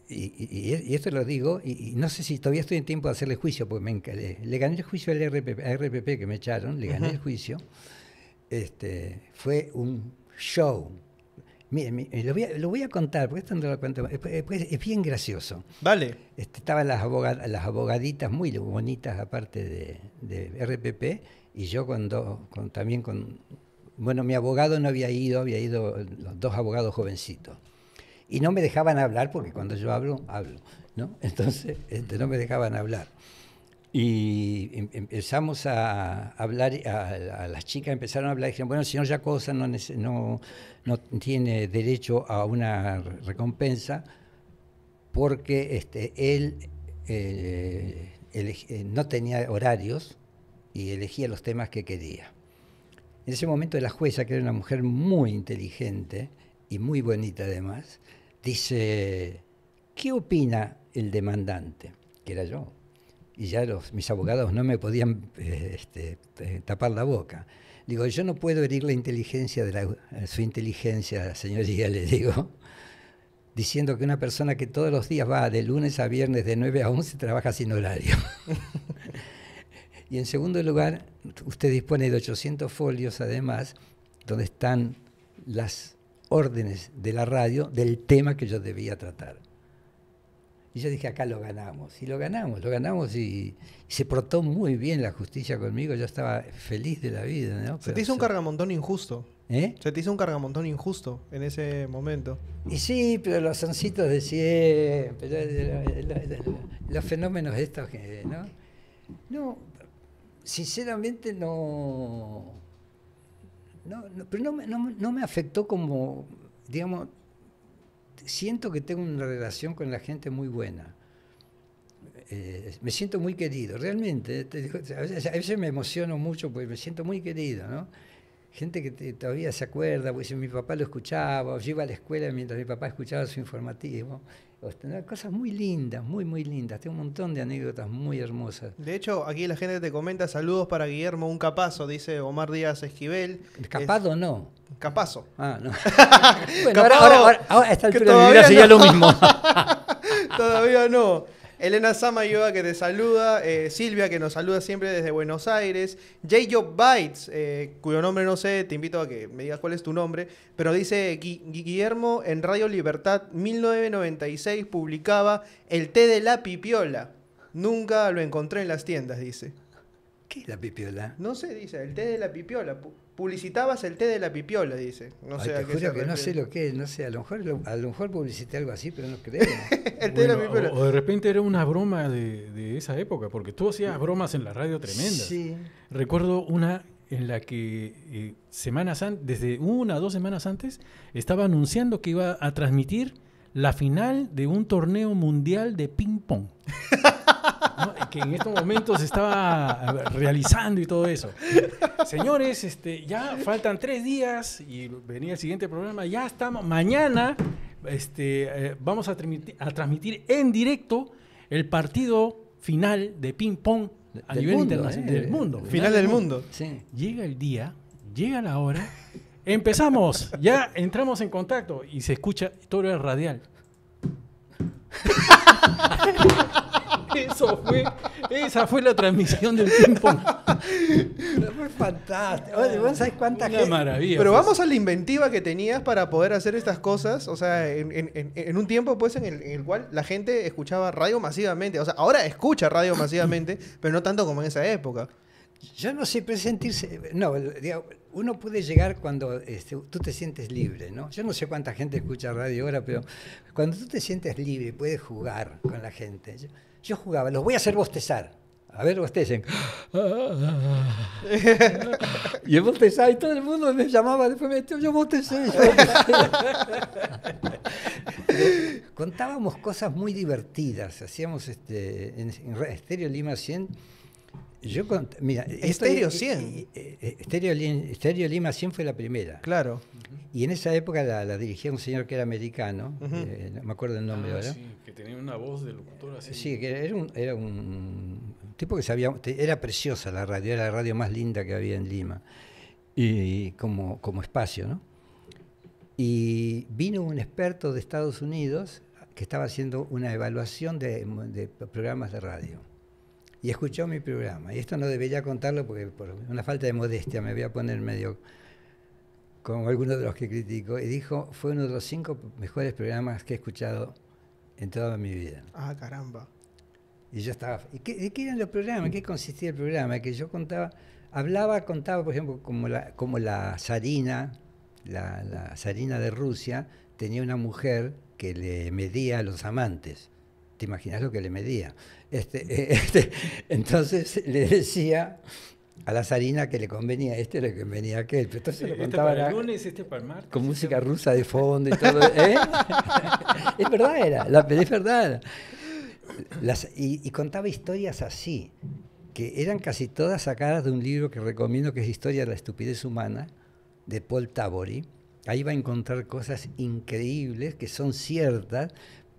C: esto lo digo, y, no sé si todavía estoy en tiempo de hacerle juicio, porque me encaré. Le gané el juicio al RPP, que me echaron, le gané el juicio. Este, fue un show eh, lo, voy a, contar, porque pues, Es, bien gracioso. Vale. Este, estaban las, abogaditas muy bonitas, aparte de, RPP, y yo con, también con. Bueno, mi abogado no había ido, había ido los dos abogados jovencitos. Y no me dejaban hablar, porque cuando yo hablo, hablo. [LAUGHS] Entonces, este, no me dejaban hablar. Y em, empezamos a hablar, a, las chicas empezaron a hablar y dijeron, bueno, el señor Yacosa no, no, tiene derecho a una recompensa porque este, él eh, eh, no tenía horarios y elegía los temas que quería. En ese momento la jueza, que era una mujer muy inteligente y muy bonita además, dice, ¿qué opina el demandante? Que era yo y ya mis abogados no me podían eh, este, eh, tapar la boca. Digo, yo no puedo herir la inteligencia de eh, su inteligencia, señoría, le digo, [LAUGHS] diciendo que una persona que todos los días va de lunes a viernes de 9 a 11 trabaja sin horario. [LAUGHS] y en segundo lugar, usted dispone de 800 folios además, donde están las órdenes de la radio del tema que yo debía tratar. Y yo dije, acá lo ganamos. Y lo ganamos, lo ganamos y, se portó muy bien la justicia conmigo. Yo estaba feliz de la vida. ¿no? se te hizo un cargamontón injusto. ¿Eh? Se te hizo un cargamontón injusto en ese momento. Y sí, pero los soncitos de siempre, los, los, fenómenos estos que, ¿no? No, sinceramente no, no, pero no me afectó como, digamos, siento que tengo una relación con la gente muy buena. Eh, me siento muy querido, realmente. Eh, a, veces, me emociono mucho porque me siento muy querido, ¿no? Gente que todavía se acuerda, pues mi papá lo escuchaba, yo iba a la escuela mientras mi papá escuchaba su informativo. Pues, cosas muy lindas, muy, muy lindas. tiene un montón de anécdotas muy hermosas. De hecho,
A: aquí la gente te comenta saludos para Guillermo Un Capazo, dice Omar Díaz Esquivel. ¿escapado o no? Capazo. Ah, no. [LAUGHS] bueno, ahora, ahora, está el lo mismo. [LAUGHS] todavía no. Elena Samayoa que te saluda, eh, Silvia que nos saluda siempre desde Buenos Aires, J. Job Bites, eh, cuyo nombre no sé, te invito a que me digas cuál es tu nombre, pero dice Guillermo en Radio Libertad 1996 publicaba El té de la pipiola. Nunca lo encontré en las tiendas,
C: dice. ¿Qué es la pipiola?
A: No sé, dice, el té de la pipiola publicitabas el té de la pipiola, dice. No sé
C: no sé lo que es, no sé, a lo mejor, a lo mejor publicité algo así, pero no
B: creo. [LAUGHS] el té de la pipiola. O, de repente era una broma de, esa época, porque tú hacías bromas en la radio tremendas. Sí. Recuerdo una en la que eh, semanas desde una o dos semanas antes estaba anunciando que iba a transmitir la final de un torneo mundial de ping pong. [LAUGHS] que en estos momentos se estaba realizando y todo eso. Señores, este, ya faltan tres días y venía el siguiente programa. Ya estamos, mañana este, eh, vamos a transmitir, en directo el partido final de ping-pong a nivel internacional. Eh, del mundo. Final, del mundo. Llega el día, llega la hora. Empezamos, ya entramos en contacto y se escucha todo el radial. [LAUGHS] Eso fue, esa fue la transmisión del tiempo. fue fantástico. Oye, maravilla. Pero vamos
A: a la inventiva que tenías para poder hacer estas cosas. O sea, en, un tiempo pues en el, cual la gente escuchaba radio masivamente. O sea, ahora escucha radio masivamente, [LAUGHS] pero no tanto
C: como en esa época. Yo no sé, pero sentirse. No, uno puede llegar cuando este, tú te sientes libre, ¿no? Yo no sé cuánta gente escucha radio ahora, pero cuando tú te sientes libre, puedes jugar con la gente yo jugaba, los voy a hacer bostezar. A ver, bostecen. [LAUGHS] y yo bostezaba y todo el mundo me llamaba, después me decía, yo bostecé, [LAUGHS] Contábamos cosas muy divertidas, hacíamos este, en, en Estéreo Lima 100 yo Estéreo Lima 100 fue la primera. Claro. Y en esa época la, dirigía un señor que era americano, eh, no me acuerdo el nombre ah, ahora.
B: que tenía una voz de locutor
C: Sí, que era un, tipo que sabía, era preciosa la radio, era la radio más linda que había en Lima, y como, espacio, ¿no? Y vino un experto de Estados Unidos que estaba haciendo una evaluación de programas de radio y escuchó mi programa. Y esto no debería contarlo porque por una falta de modestia me voy a poner medio con algunos de los que critico. Y dijo, fue uno de los cinco mejores programas que he escuchado en toda mi vida. Ah, caramba. Y yo estaba... ¿Y ¿De qué eran los programas? qué consistía el programa? Que yo contaba, hablaba, contaba, por ejemplo, como la, como la zarina, la, la zarina de Rusia, tenía una mujer que le medía a los amantes te imaginas lo que le medía. Este, [LAUGHS] este, entonces le decía a la zarina que le convenía este, le convenía aquel. entonces contaba Con música rusa de fondo y todo. ¿eh? [LAUGHS] es verdad, era, la, es verdad. Las, y, y, contaba historias así, que eran casi todas sacadas de un libro que recomiendo, que es Historia de la Estupidez Humana, de Paul Tabori. Ahí va a encontrar cosas increíbles que son ciertas,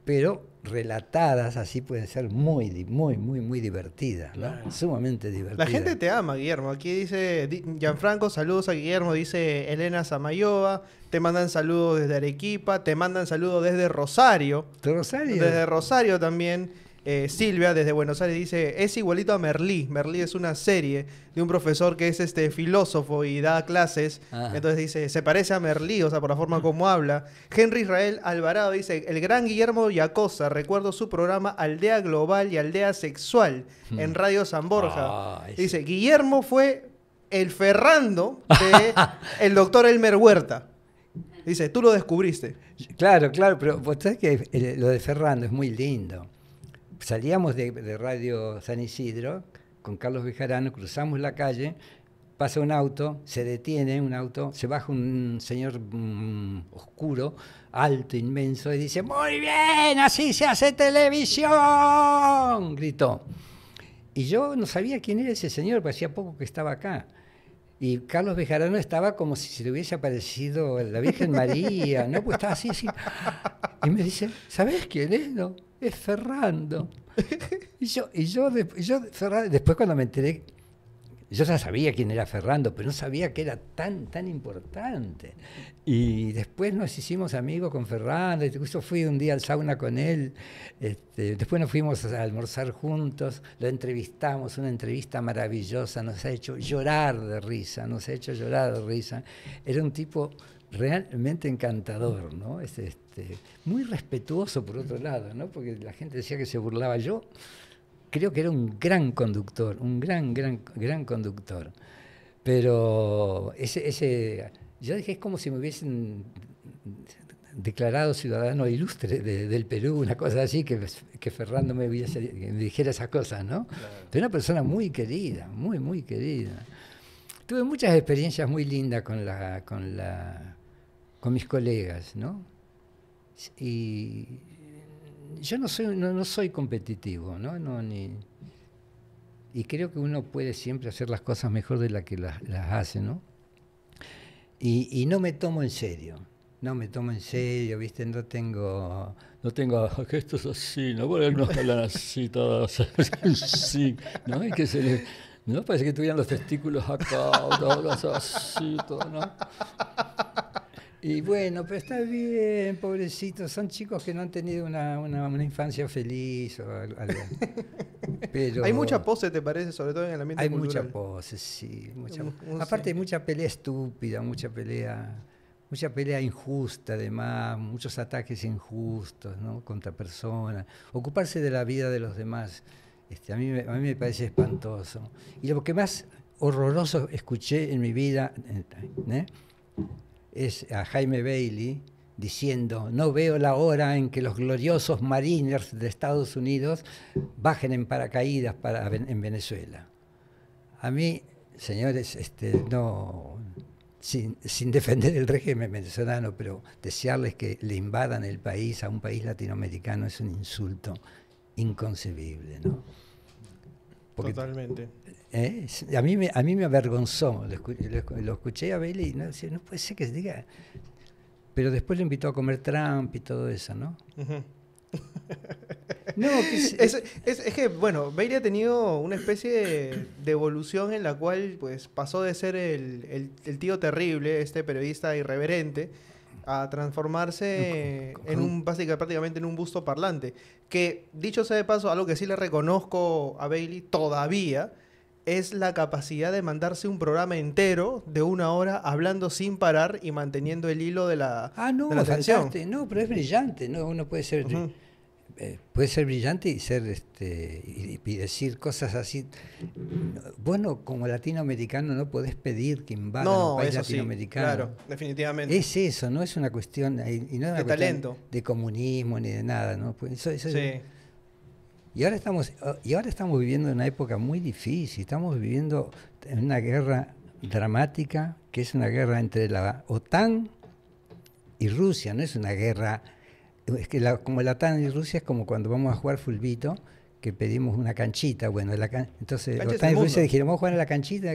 C: pero relatadas así pueden ser muy, muy, muy, muy divertidas, Sumamente divertidas. La
A: gente te ama, Guillermo. Aquí dice Gianfranco, saludos a Guillermo, dice Elena Zamayova te mandan saludos desde Arequipa, te mandan saludos desde Rosario? Desde Rosario también. Eh, Silvia desde Buenos Aires dice, es igualito a Merlí. Merlí es una serie de un profesor que es este filósofo y da clases. Entonces dice, se parece a Merlí, o sea, por la forma como habla. Henry Israel Alvarado dice, el gran Guillermo Yacosa, recuerdo su programa Aldea Global y Aldea Sexual hmm. en Radio San Borja. dice, Guillermo fue el Ferrando de [LAUGHS] el doctor Elmer
C: Huerta. Dice, tú lo descubriste. Claro, claro, pero vos pues, sabés que lo de Ferrando es muy lindo salíamos de, Radio San Isidro con Carlos Bejarano, cruzamos la calle, pasa un auto, se detiene un auto, se baja un señor mm, oscuro, alto, inmenso, y dice, muy bien, así se hace televisión, gritó. Y yo no sabía quién era ese señor, porque hacía poco que estaba acá. Y Carlos Bejarano estaba como si se le hubiese aparecido la Virgen María, ¿no? Pues estaba así, así. Y me dice, ¿sabes quién es? No? es Ferrando. [LAUGHS] y yo, y yo, después cuando me enteré, yo ya sabía quién era Ferrando, pero no sabía que era tan, tan importante. Y después nos hicimos amigos con Ferrando, yo fui un día al sauna con él, este, después nos fuimos a almorzar juntos, lo entrevistamos, una entrevista maravillosa, nos ha hecho llorar de risa, nos ha hecho llorar de risa. Era un tipo realmente encantador, ¿no? Es este, muy respetuoso por otro lado, ¿no? Porque la gente decía que se burlaba yo. Creo que era un gran conductor, un gran, gran, gran conductor. Pero ese, ese yo dije, es como si me hubiesen declarado ciudadano ilustre del Perú, una cosa así, que, que Ferrando me, dijera esas cosas, ¿no? Pero una persona muy querida, muy, muy querida. Tuve muchas experiencias muy lindas con la, con la con mis colegas, ¿no? Y yo no soy, no, soy competitivo, ¿no? no ni, y creo que uno puede siempre hacer las cosas mejor de la que las, hace, ¿no? Y, y, no me tomo en serio, no me tomo en serio, ¿viste? No tengo... No tengo gestos [LAUGHS] así, no no hablan así todas, [LAUGHS] sí, ¿no? Y que se le, ¿no? Parece que tuvieran los testículos acá, todos así, todo, ¿no? Y bueno, pero está bien, pobrecito, Son chicos que no han tenido una, infancia feliz [LAUGHS] hay mucha pose, ¿te parece? Sobre todo en el ambiente Hay muchas mucha pose, sí. aparte, hay mucha pelea estúpida, mucha pelea mucha pelea injusta además, muchos ataques injustos contra personas, ocuparse de la vida de los demás, este, a, mí, a mí me parece espantoso. Y lo que más horroroso escuché en mi vida ¿eh? es a Jaime Bailey diciendo, no veo la hora en que los gloriosos mariners de Estados Unidos bajen en paracaídas para, en Venezuela. A mí, señores, este, no, sin, defender el régimen venezolano, pero desearles que le invadan el país a un país latinoamericano es un insulto inconcebible. Totalmente. ¿Eh? a, mí me, a mí me avergonzó, lo, escuché a Bailey y no, no puede ser que diga. Pero después lo invitó a comer Trump y todo eso, ¿no?
A: no, [LAUGHS] es, que, bueno, Bailey ha tenido una especie de evolución en la cual pues, pasó de ser el tío terrible, este periodista irreverente, a transformarse en un básicamente prácticamente en un busto parlante. Que dicho sea de paso, algo que sí le reconozco a Bailey todavía es la capacidad de mandarse un programa entero de una hora hablando sin parar y manteniendo el hilo de la Ah, no, no,
C: pero es brillante, ¿no? Uno puede ser eh, puede ser brillante y ser este y, decir cosas así. Bueno, como latinoamericano no podés pedir que invadan no, un país latinoamericano. claro,
A: definitivamente. Es
C: eso, no es una cuestión, eh, de, comunismo ni de nada, ¿no? Pues y ahora estamos, eh, y ahora estamos viviendo una época muy difícil, estamos viviendo una guerra dramática, que es una guerra entre la OTAN y Rusia, no es una guerra es que como la OTAN y Rusia es como cuando vamos a jugar fulbito, que pedimos una canchita. Bueno, entonces la TAN y Rusia dijeron, vamos a jugar en la canchita.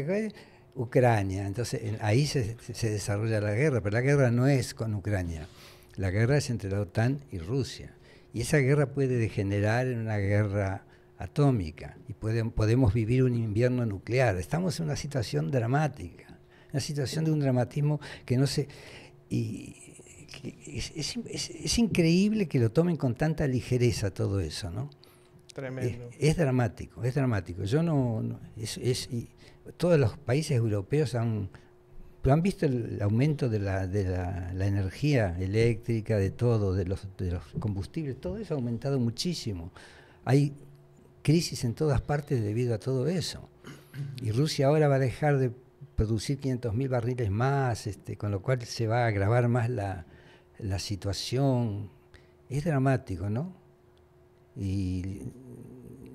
C: Ucrania. Entonces ahí se, desarrolla la guerra, pero la guerra no es con Ucrania. La guerra es entre la OTAN y Rusia. Y esa guerra puede degenerar en una guerra atómica y podemos vivir un invierno nuclear. Estamos en una situación dramática, una situación de un dramatismo que no se... Y, es, increíble que lo tomen con tanta ligereza todo eso, ¿no? Tremendo. Es, dramático, es dramático. Yo no, todos los países europeos han, han visto el aumento de, la, de la, energía eléctrica, de todo, de los, de los combustibles, todo eso ha aumentado muchísimo. Hay crisis en todas partes debido a todo eso. Y Rusia ahora va a dejar de producir 500.000 barriles más, este, con lo cual se va a agravar más la, la situación. Es dramático, ¿no? Y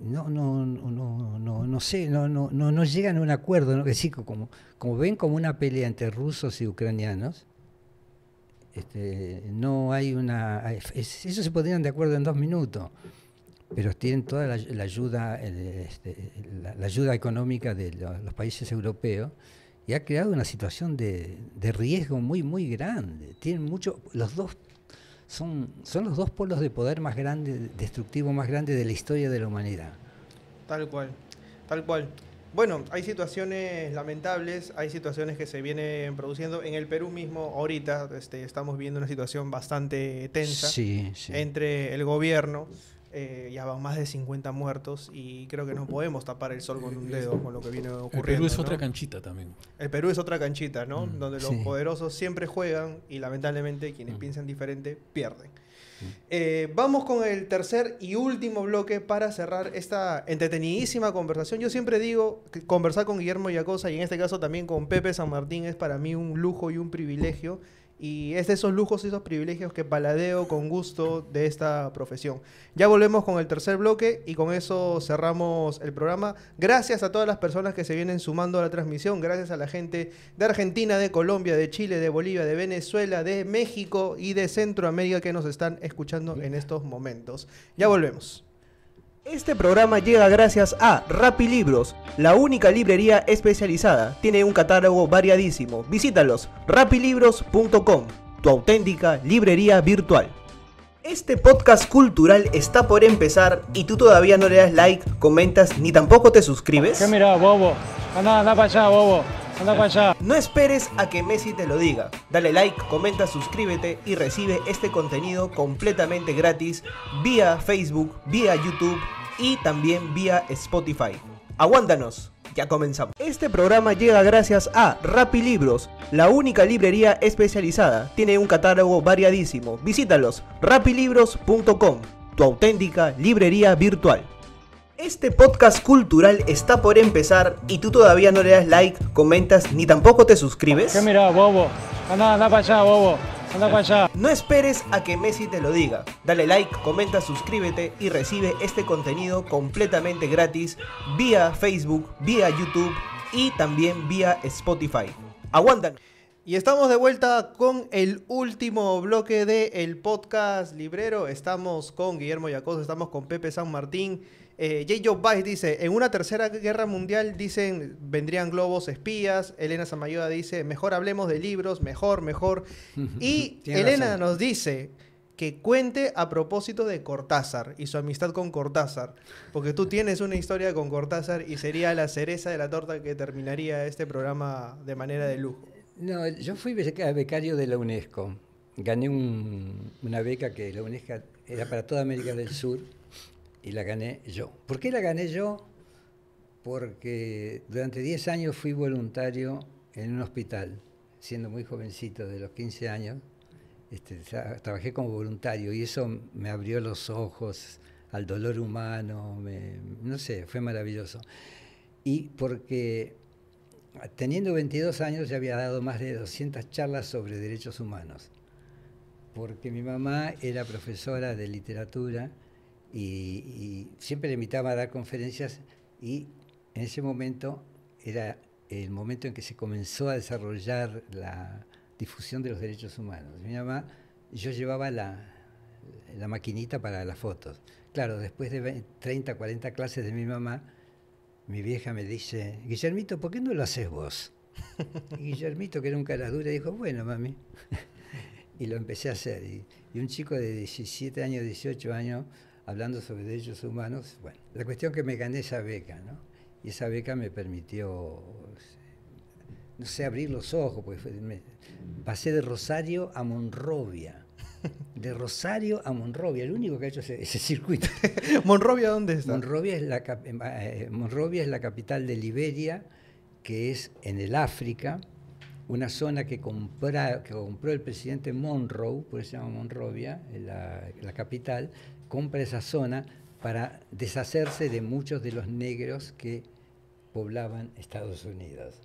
C: no, no, no, no, no sé, no, no, no, llegan a un acuerdo, ¿no? como, ven como una pelea entre rusos y ucranianos, este, no hay una... eso se pondrían de acuerdo en dos minutos, pero tienen toda la, ayuda, eh, este, la, ayuda económica de los países europeos y ha creado una situación de, riesgo muy, muy grande. Tienen mucho, los dos son, son los dos polos de poder más grandes, destructivos más grandes de la historia de la humanidad.
A: Tal cual, tal cual. Bueno, hay situaciones lamentables, hay situaciones que se vienen produciendo en el Perú mismo. Ahorita este, estamos viendo una situación bastante tensa entre el gobierno, eh, ya van más de 50 muertos y creo que no podemos tapar el sol con un dedo con lo que viene ocurriendo. El Perú es otra canchita también. El Perú es otra canchita, ¿no? Mm, Donde los poderosos siempre juegan y lamentablemente quienes mm. piensan diferente pierden. Mm. Eh, vamos con el tercer y último bloque para cerrar esta entretenidísima conversación. Yo siempre digo conversar con Guillermo Yacosa y en este caso también con Pepe San Martín es para mí un lujo y un privilegio y es de esos lujos y esos privilegios que paladeo con gusto de esta profesión. Ya volvemos con el tercer bloque y con eso cerramos el programa. Gracias a todas las personas que se vienen sumando a la transmisión. Gracias a la gente de Argentina, de Colombia, de Chile, de Bolivia, de Venezuela, de México y de Centroamérica que nos están escuchando en estos momentos. Ya volvemos. Este programa llega gracias a Rapilibros, la única librería especializada. Tiene un catálogo variadísimo. Visítalos rapilibros.com, tu auténtica librería virtual. Este podcast cultural está por empezar y tú todavía no le das like, comentas ni tampoco te suscribes. ¿Qué mira, bobo? Anda, anda para allá, bobo. Anda para allá. No esperes a que Messi te lo diga. Dale like, comenta, suscríbete y recibe este contenido completamente gratis vía Facebook, vía YouTube y también vía Spotify. Aguántanos, ya comenzamos. Este programa llega gracias a Rapilibros, la única librería especializada. Tiene un catálogo variadísimo. Visítalos, rapilibros.com, tu auténtica librería virtual. Este podcast cultural está por empezar y tú todavía no le das like, comentas ni tampoco te suscribes. mira, bobo? para allá, bobo. No esperes a que Messi te lo diga. Dale like, comenta, suscríbete y recibe este contenido completamente gratis vía Facebook, vía YouTube y también vía Spotify. Aguantan. Y estamos de vuelta con el último bloque del el podcast librero. Estamos con Guillermo Yacoso, estamos con Pepe San Martín. Eh, J. dice, en una tercera guerra mundial dicen, vendrían globos espías. Elena Samayoa dice, mejor hablemos de libros, mejor, mejor.
C: [LAUGHS] Y Elena
A: nos dice que cuente a propósito de Cortázar y su amistad con Cortázar, porque tú tienes una historia con Cortázar y sería la cereza de
C: la torta que terminaría este programa de manera de lujo. No, yo fui becario de la UNESCO, gané una beca que la UNESCO era para toda América del Sur y la gané yo. ¿Por qué la gané yo? Porque durante 10 años fui voluntario en un hospital, siendo muy jovencito, de los 15 años. Este, trabajé como voluntario y eso me abrió los ojos al dolor humano, no sé, fue maravilloso. Y porque teniendo 22 años ya había dado más de 200 charlas sobre derechos humanos, porque mi mamá era profesora de literatura y, siempre le invitaba a dar conferencias y en ese momento era el momento en que se comenzó a desarrollar la difusión de los derechos humanos. Mi mamá, yo llevaba la, la maquinita para las fotos. Claro, después de 30, 40 clases de mi mamá, mi vieja me dice, Guillermito, ¿por qué no lo haces vos? [LAUGHS] Guillermito, que era un dura, dijo, bueno, mami. [LAUGHS] y lo empecé a hacer. Y, y un chico de 17 años, 18 años, hablando sobre derechos humanos. Bueno, la cuestión que me gané esa beca, ¿no? Y esa beca me permitió, no sé, abrir los ojos, pues pasé de Rosario a Monrovia. De Rosario a Monrovia, el único que ha hecho ese, circuito. [LAUGHS] ¿Monrovia dónde está? Monrovia es, la, em, eh, Monrovia es la capital de Liberia, que es en el África, una zona que, que compró el presidente Monroe, por eso se llama Monrovia, la, la capital, compra esa zona para deshacerse de muchos de los negros que poblaban Estados Unidos.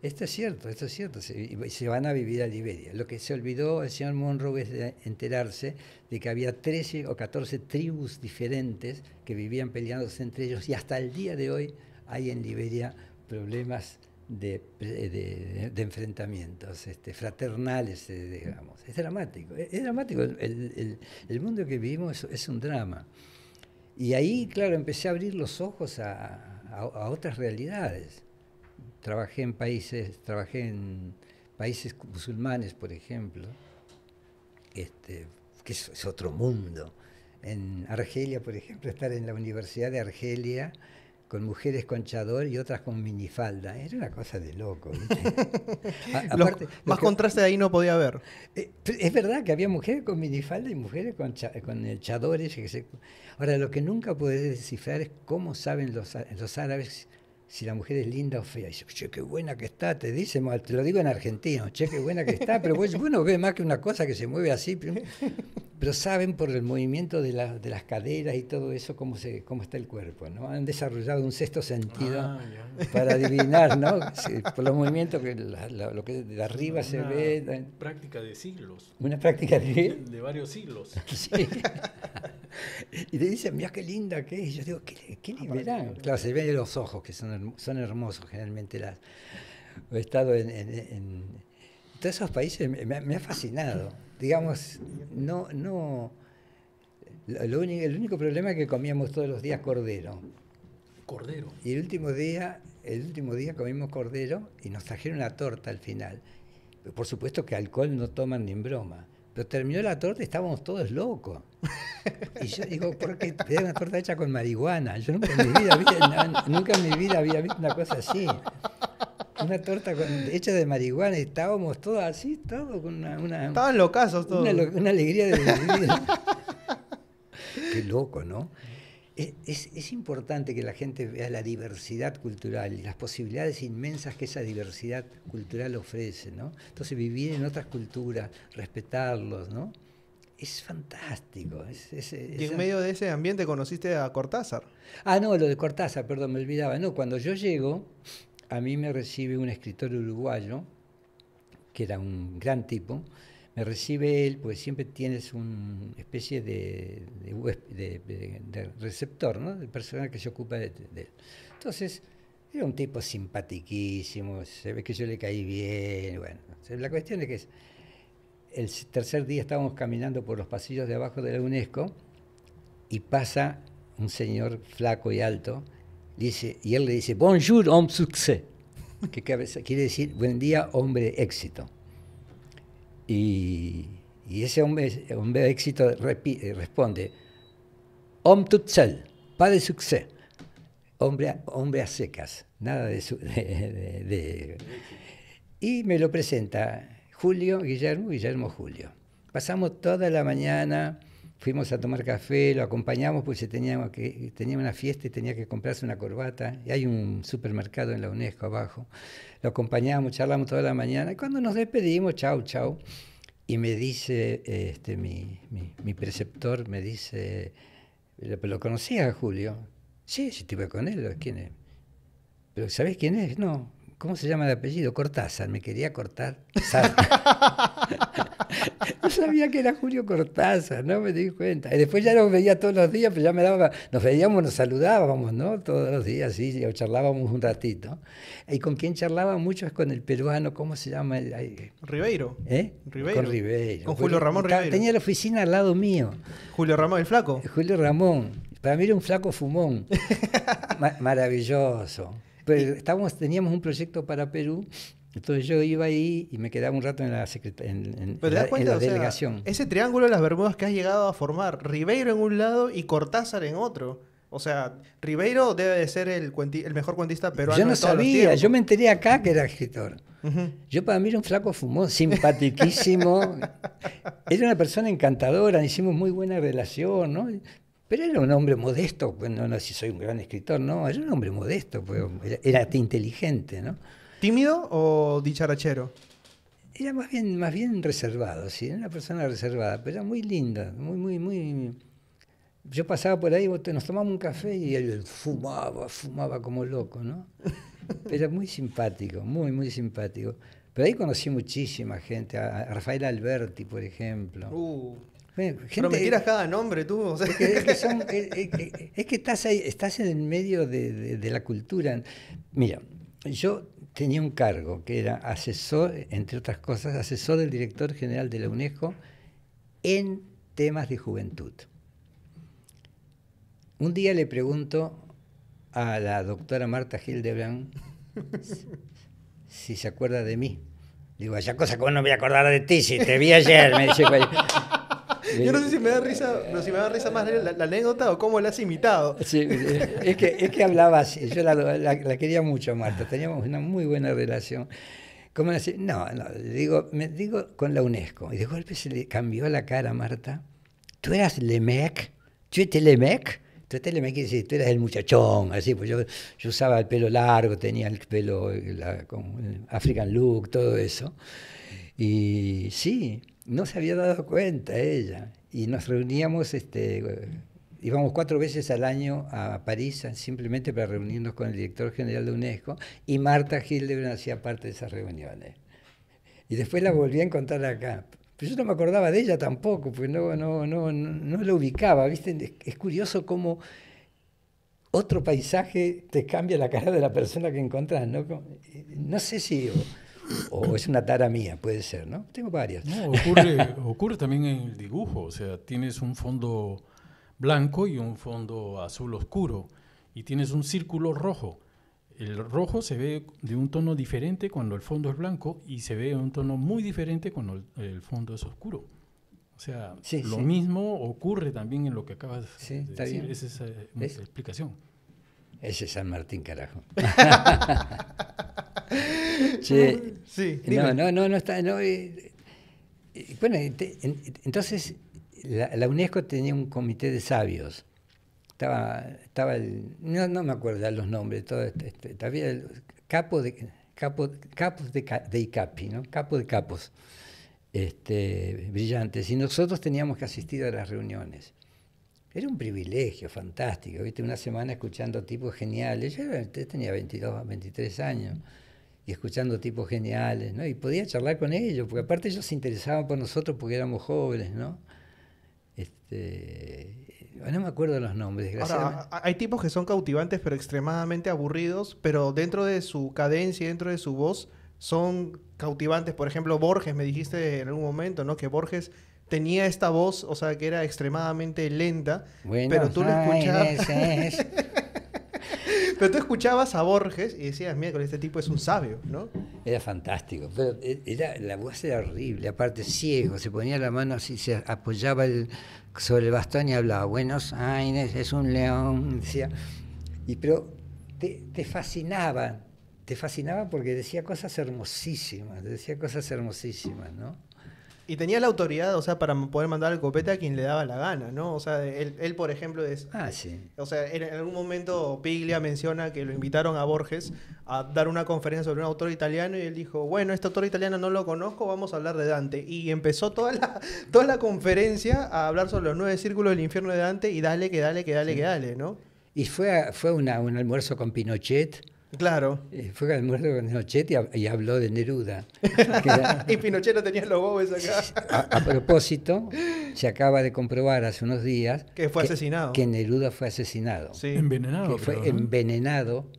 C: Esto es cierto, esto es cierto. Se, van a vivir a Liberia. Lo que se olvidó el señor Monroe es de enterarse de que había 13 o 14 tribus diferentes que vivían peleándose entre ellos y hasta el día de hoy hay en Liberia problemas eh, de, enfrentamientos este, fraternales, eh, digamos. Es dramático, es, dramático. El, mundo que vivimos es, un drama. Y ahí, claro, empecé a abrir los ojos a, otras realidades. Trabajé en países, trabajé en países musulmanes, por ejemplo, este, que es otro mundo. En Argelia, por ejemplo, estar en la Universidad de Argelia con mujeres con chador y otras con minifalda. Era una cosa de loco. [LAUGHS] más contraste de ahí no podía haber. Eh, es verdad que había mujeres con minifalda y mujeres con, el chador. ahora, lo que nunca pude descifrar es cómo saben los, los árabes si la mujer es linda o fea. Dice, che, qué buena que está, te dice te lo digo en argentino, che, qué buena que está, pero vos, bueno, ve más que una cosa que se mueve así. Pero, saben por el movimiento de, las caderas y todo eso cómo, se, cómo está el cuerpo, ¿no? Han desarrollado un sexto sentido ah, para adivinar, ¿no? por los movimientos, que lo que de arriba se ve. Una
B: práctica de siglos. Una práctica de... varios siglos. [LAUGHS]
C: y te dicen, mira qué linda que es. yo digo, qué, qué ah, Claro, se ven los ojos que son son, hermosos generalmente. Las, he estado en, todos esos países, me, ha fascinado. Digamos, no, no, lo único, el único problema es que comíamos todos los días cordero. Cordero. Y el último día, el último día comimos cordero y nos trajeron una torta al final. Por supuesto que alcohol no toman ni en broma. Pero terminó la torta y estábamos todos locos. [LAUGHS] Y yo digo, ¿por qué Era una torta hecha con marihuana? Yo nunca en mi vida, había, en mi vida había visto una cosa así. Una torta hecha de marihuana, y estábamos todos así, todos con una. Estaban locazos todos. Una, alegría de vida. Qué loco, ¿no? es, importante que la gente vea la diversidad cultural y las posibilidades inmensas que esa diversidad cultural ofrece, ¿no? Entonces vivir en otras culturas, respetarlos, ¿no? Es fantástico. y en medio de ese ambiente conociste a Cortázar. Ah, no, lo de Cortázar, perdón, me olvidaba. No, cuando yo llego, a mí me recibe un escritor uruguayo, que era un gran tipo, me recibe él, pues siempre tienes una especie de, de, de, receptor, ¿no? El personal que se ocupa de, él. Entonces, era un tipo simpatiquísimo, se ve que yo le caí bien, bueno. La cuestión es que el tercer día estábamos caminando por los pasillos de abajo de la UNESCO y pasa un señor flaco y alto, dice, y él le dice, Bonjour, homme succès, que quiere decir, buen día, hombre éxito. Y, y ese hombre, hombre, de éxito eh, responde, Om Tutsel, pas de succès. Hombre, hombre a secas, nada de, su, [LAUGHS] de, Y me lo presenta Julio, Guillermo, Guillermo Julio. Pasamos toda la mañana fuimos a tomar café, lo acompañamos porque se tenía, que, tenía una fiesta y tenía que comprarse una corbata. Y hay un supermercado en la UNESCO abajo. Lo acompañamos, charlamos toda la mañana. Y cuando nos despedimos, chau, chau. Y me dice, este, mi, mi, mi preceptor me dice, ¿lo, lo conocías a Julio? Sí, sí, estuve con él. ¿Quién es? ¿Pero sabés quién es? No. ¿Cómo se llama de apellido? Cortázar. Me quería cortar. [LAUGHS] [LAUGHS] no sabía que era Julio Cortázar, no me di cuenta. Y después ya nos veía todos los días, pero ya me daba, nos veíamos, nos saludábamos, ¿no? Todos los días, sí, charlábamos un ratito. Y con quien charlaba mucho es con el peruano, ¿cómo se llama? El, Ribeiro. ¿Eh? Ribeiro. Con Ribeiro. Con Julio Ramón Ribeiro. Tenía la oficina al lado mío. Julio Ramón, el flaco. Julio Ramón. Para mí era un flaco fumón. [LAUGHS] maravilloso. Pero teníamos un proyecto para Perú. Entonces yo iba ahí y me quedaba un rato en la, delegación. ese triángulo de las Bermudas que has llegado a formar, Ribeiro en un lado y
A: Cortázar en otro. O sea, Ribeiro debe de ser el, mejor cuentista peruano. Yo no sabía, yo
C: me enteré acá que era escritor. Yo para mí era un flaco fumoso, simpaticísimo. [LAUGHS] era una persona encantadora, hicimos muy buena relación, ¿no? Pero era un hombre modesto, no sé si soy un gran escritor, no, era un hombre modesto, pues, era, inteligente, ¿no? ¿Tímido o dicharachero? Era más bien, más bien reservado, sí, era una persona reservada, pero era muy linda, muy, muy, muy... Yo pasaba por ahí, nos tomábamos un café y él fumaba, fumaba como loco, ¿no? [LAUGHS] Era muy simpático, muy, muy simpático. Pero ahí conocí muchísima gente, a Rafael Alberti, por ejemplo.
A: Uh. Gente, Pero me cada nombre tú. es, que, eh,
C: eh, estás en el medio de, la cultura. Mira, yo tenía un cargo que era asesor, entre otras cosas, asesor del director general de la UNESCO en temas de juventud. Un día le pregunto a la doctora Marta Hildebrand si se acuerda de mí. Digo, ya cosa que no me voy a acordar de ti, si te vi ayer, me dice. Yo no sé eh, si me da risa, no, si me da risa más la, anécdota o cómo la has imitado. Eh, es que, es que hablaba así, yo la, la, quería mucho, Marta, teníamos una muy buena relación. ¿Cómo No, no, digo, me digo con la UNESCO. Y de golpe se le cambió la cara a Marta. Tú eras Lemec, tú eres mec? Tú eres y tú eras el muchachón, así, pues yo, yo usaba el pelo largo, tenía el pelo, con African look, todo eso. Y sí, no se había dado cuenta ella. Y nos reuníamos, este, íbamos cuatro veces al año a París simplemente para reunirnos con el director general de UNESCO y Marta Hildebrand hacía parte de esas reuniones. Y después la volví a encontrar acá. Pero pues yo no me acordaba de ella tampoco, pues no, no, no, no la ubicaba. ¿viste? Es curioso cómo otro paisaje te cambia la cara de la persona que encontrás. No, eh, no sé si o es una tara mía, puede ser, ¿no? Tengo varias.
B: No, [LAUGHS] ocurre, también en el dibujo, o sea, tienes un fondo blanco y un fondo azul oscuro y tienes un círculo rojo. El rojo se ve de un tono diferente cuando el fondo es blanco y se ve de un tono muy diferente cuando el, fondo es oscuro. O
C: sea, lo
B: mismo ocurre también en lo que acabas de decir. Esa eh, es la
C: explicación. Ese es San Martín, carajo. [LAUGHS] [LAUGHS] No, no, no, no está. No, eh, eh, bueno, entonces la, UNESCO tenía un comité de sabios. Estaba, estaba el, no, me acuerdo los nombres, todo este, este el capo de capo, capos de, de ICAPI, ¿no? Capo de capos este, brillantes. Y nosotros teníamos que asistir a las reuniones. Era un privilegio fantástico, ¿viste? Una semana escuchando tipos geniales. Yo eh, tenía 22, 23 años y escuchando tipos geniales, ¿no? Y podía charlar con ellos, porque aparte ellos se interesaban por nosotros porque éramos jóvenes, ¿no? Este, no me acuerdo los nombres. gracias.
A: hay tipos que son cautivantes pero extremadamente aburridos, pero dentro de su cadencia, dentro de su voz, son cautivantes. Por ejemplo, Borges, me dijiste en algún momento, ¿no? Que Borges tenía esta voz, o sea, que era extremadamente lenta, pero tú lo escuchabas... [LAUGHS] Pero tú escuchabas a Borges y decías, mira, con este tipo es un sabio, ¿no?
C: Era fantástico. Pero e, era, la voz era horrible, aparte ciego, se ponía la mano así, se apoyaba sobre el bastón y hablaba, Buenos Aires es un león, decía. Y pero te, te fascinaba, te fascinaba porque decía cosas hermosísimas, decía cosas hermosísimas, ¿no?
A: Y tenía la autoridad, o sea, para poder mandar al copete a quien le daba la gana, ¿no? O sea, él, por ejemplo, es... Ah, sí. O sea, en algún momento Piglia menciona que lo invitaron a Borges a dar una conferencia sobre un autor italiano y él dijo, bueno, este autor italiano no lo conozco, vamos a hablar de Dante. Y empezó toda la, [LAUGHS] toda la conferencia a hablar sobre los nueve círculos del infierno de Dante y dale, que dale, que dale, que dale, ¿no?
C: Y fue, fue un almuerzo con Pinochet Claro. Eh, fue al almuerzo con Pinochet y, habló de Neruda.
A: [LAUGHS] y Pinochet no tenía los bobes
C: acá. a, propósito, se acaba de comprobar hace unos días. Que fue asesinado. Que Neruda fue asesinado. Sí. Envenenado. Que fue envenenado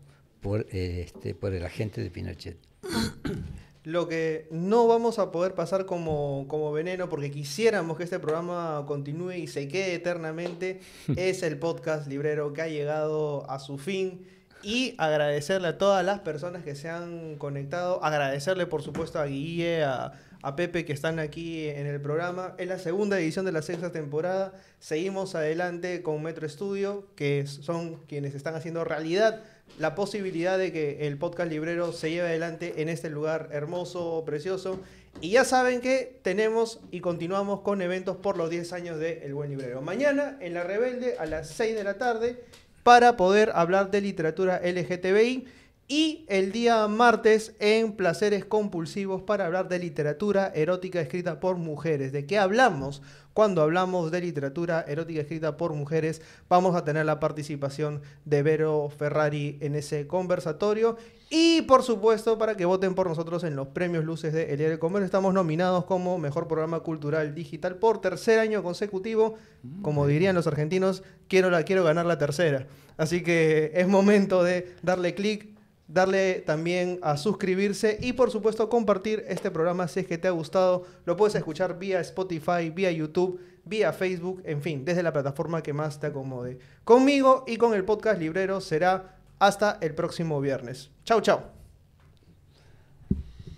C: eh, este, por, el agente de Pinochet.
A: [CLEARS THROAT] Lo que no vamos a poder pasar como, como veneno, porque quisiéramos que este programa continúe y se quede eternamente, [LAUGHS] es el podcast librero que ha llegado a su fin. Y agradecerle a todas las personas que se han conectado. Agradecerle, por supuesto, a Guille, a, Pepe que están aquí en el programa. Es la segunda edición de la sexta temporada. Seguimos adelante con Metro Estudio, que son quienes están haciendo realidad la posibilidad de que el podcast librero se lleve adelante en este lugar hermoso, precioso. Y ya saben que tenemos y continuamos con eventos por los 10 años de El Buen Librero. Mañana en La Rebelde a las 6 de la tarde para poder hablar de literatura LGTBI. Y el día martes en Placeres Compulsivos para hablar de literatura erótica escrita por mujeres. ¿De qué hablamos? Cuando hablamos de literatura erótica escrita por mujeres, vamos a tener la participación de Vero Ferrari en ese conversatorio y por supuesto, para que voten por nosotros en los premios Luces de El Día Comercio, estamos nominados como Mejor Programa Cultural Digital por tercer año consecutivo. Mm. Como dirían los argentinos, quiero, la, quiero ganar la tercera. Así que es momento de darle clic, darle también a suscribirse y por supuesto compartir este programa si es que te ha gustado. Lo puedes escuchar vía Spotify, vía YouTube, vía Facebook, en fin, desde la plataforma que más te acomode. Conmigo y con el podcast Librero será hasta el próximo viernes. Chau, chau.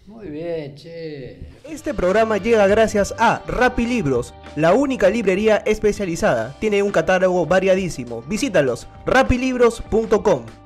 C: Muy bien, che.
A: Este programa llega gracias a Rapilibros, la única librería especializada. Tiene un catálogo variadísimo. Visítalos, rapilibros.com.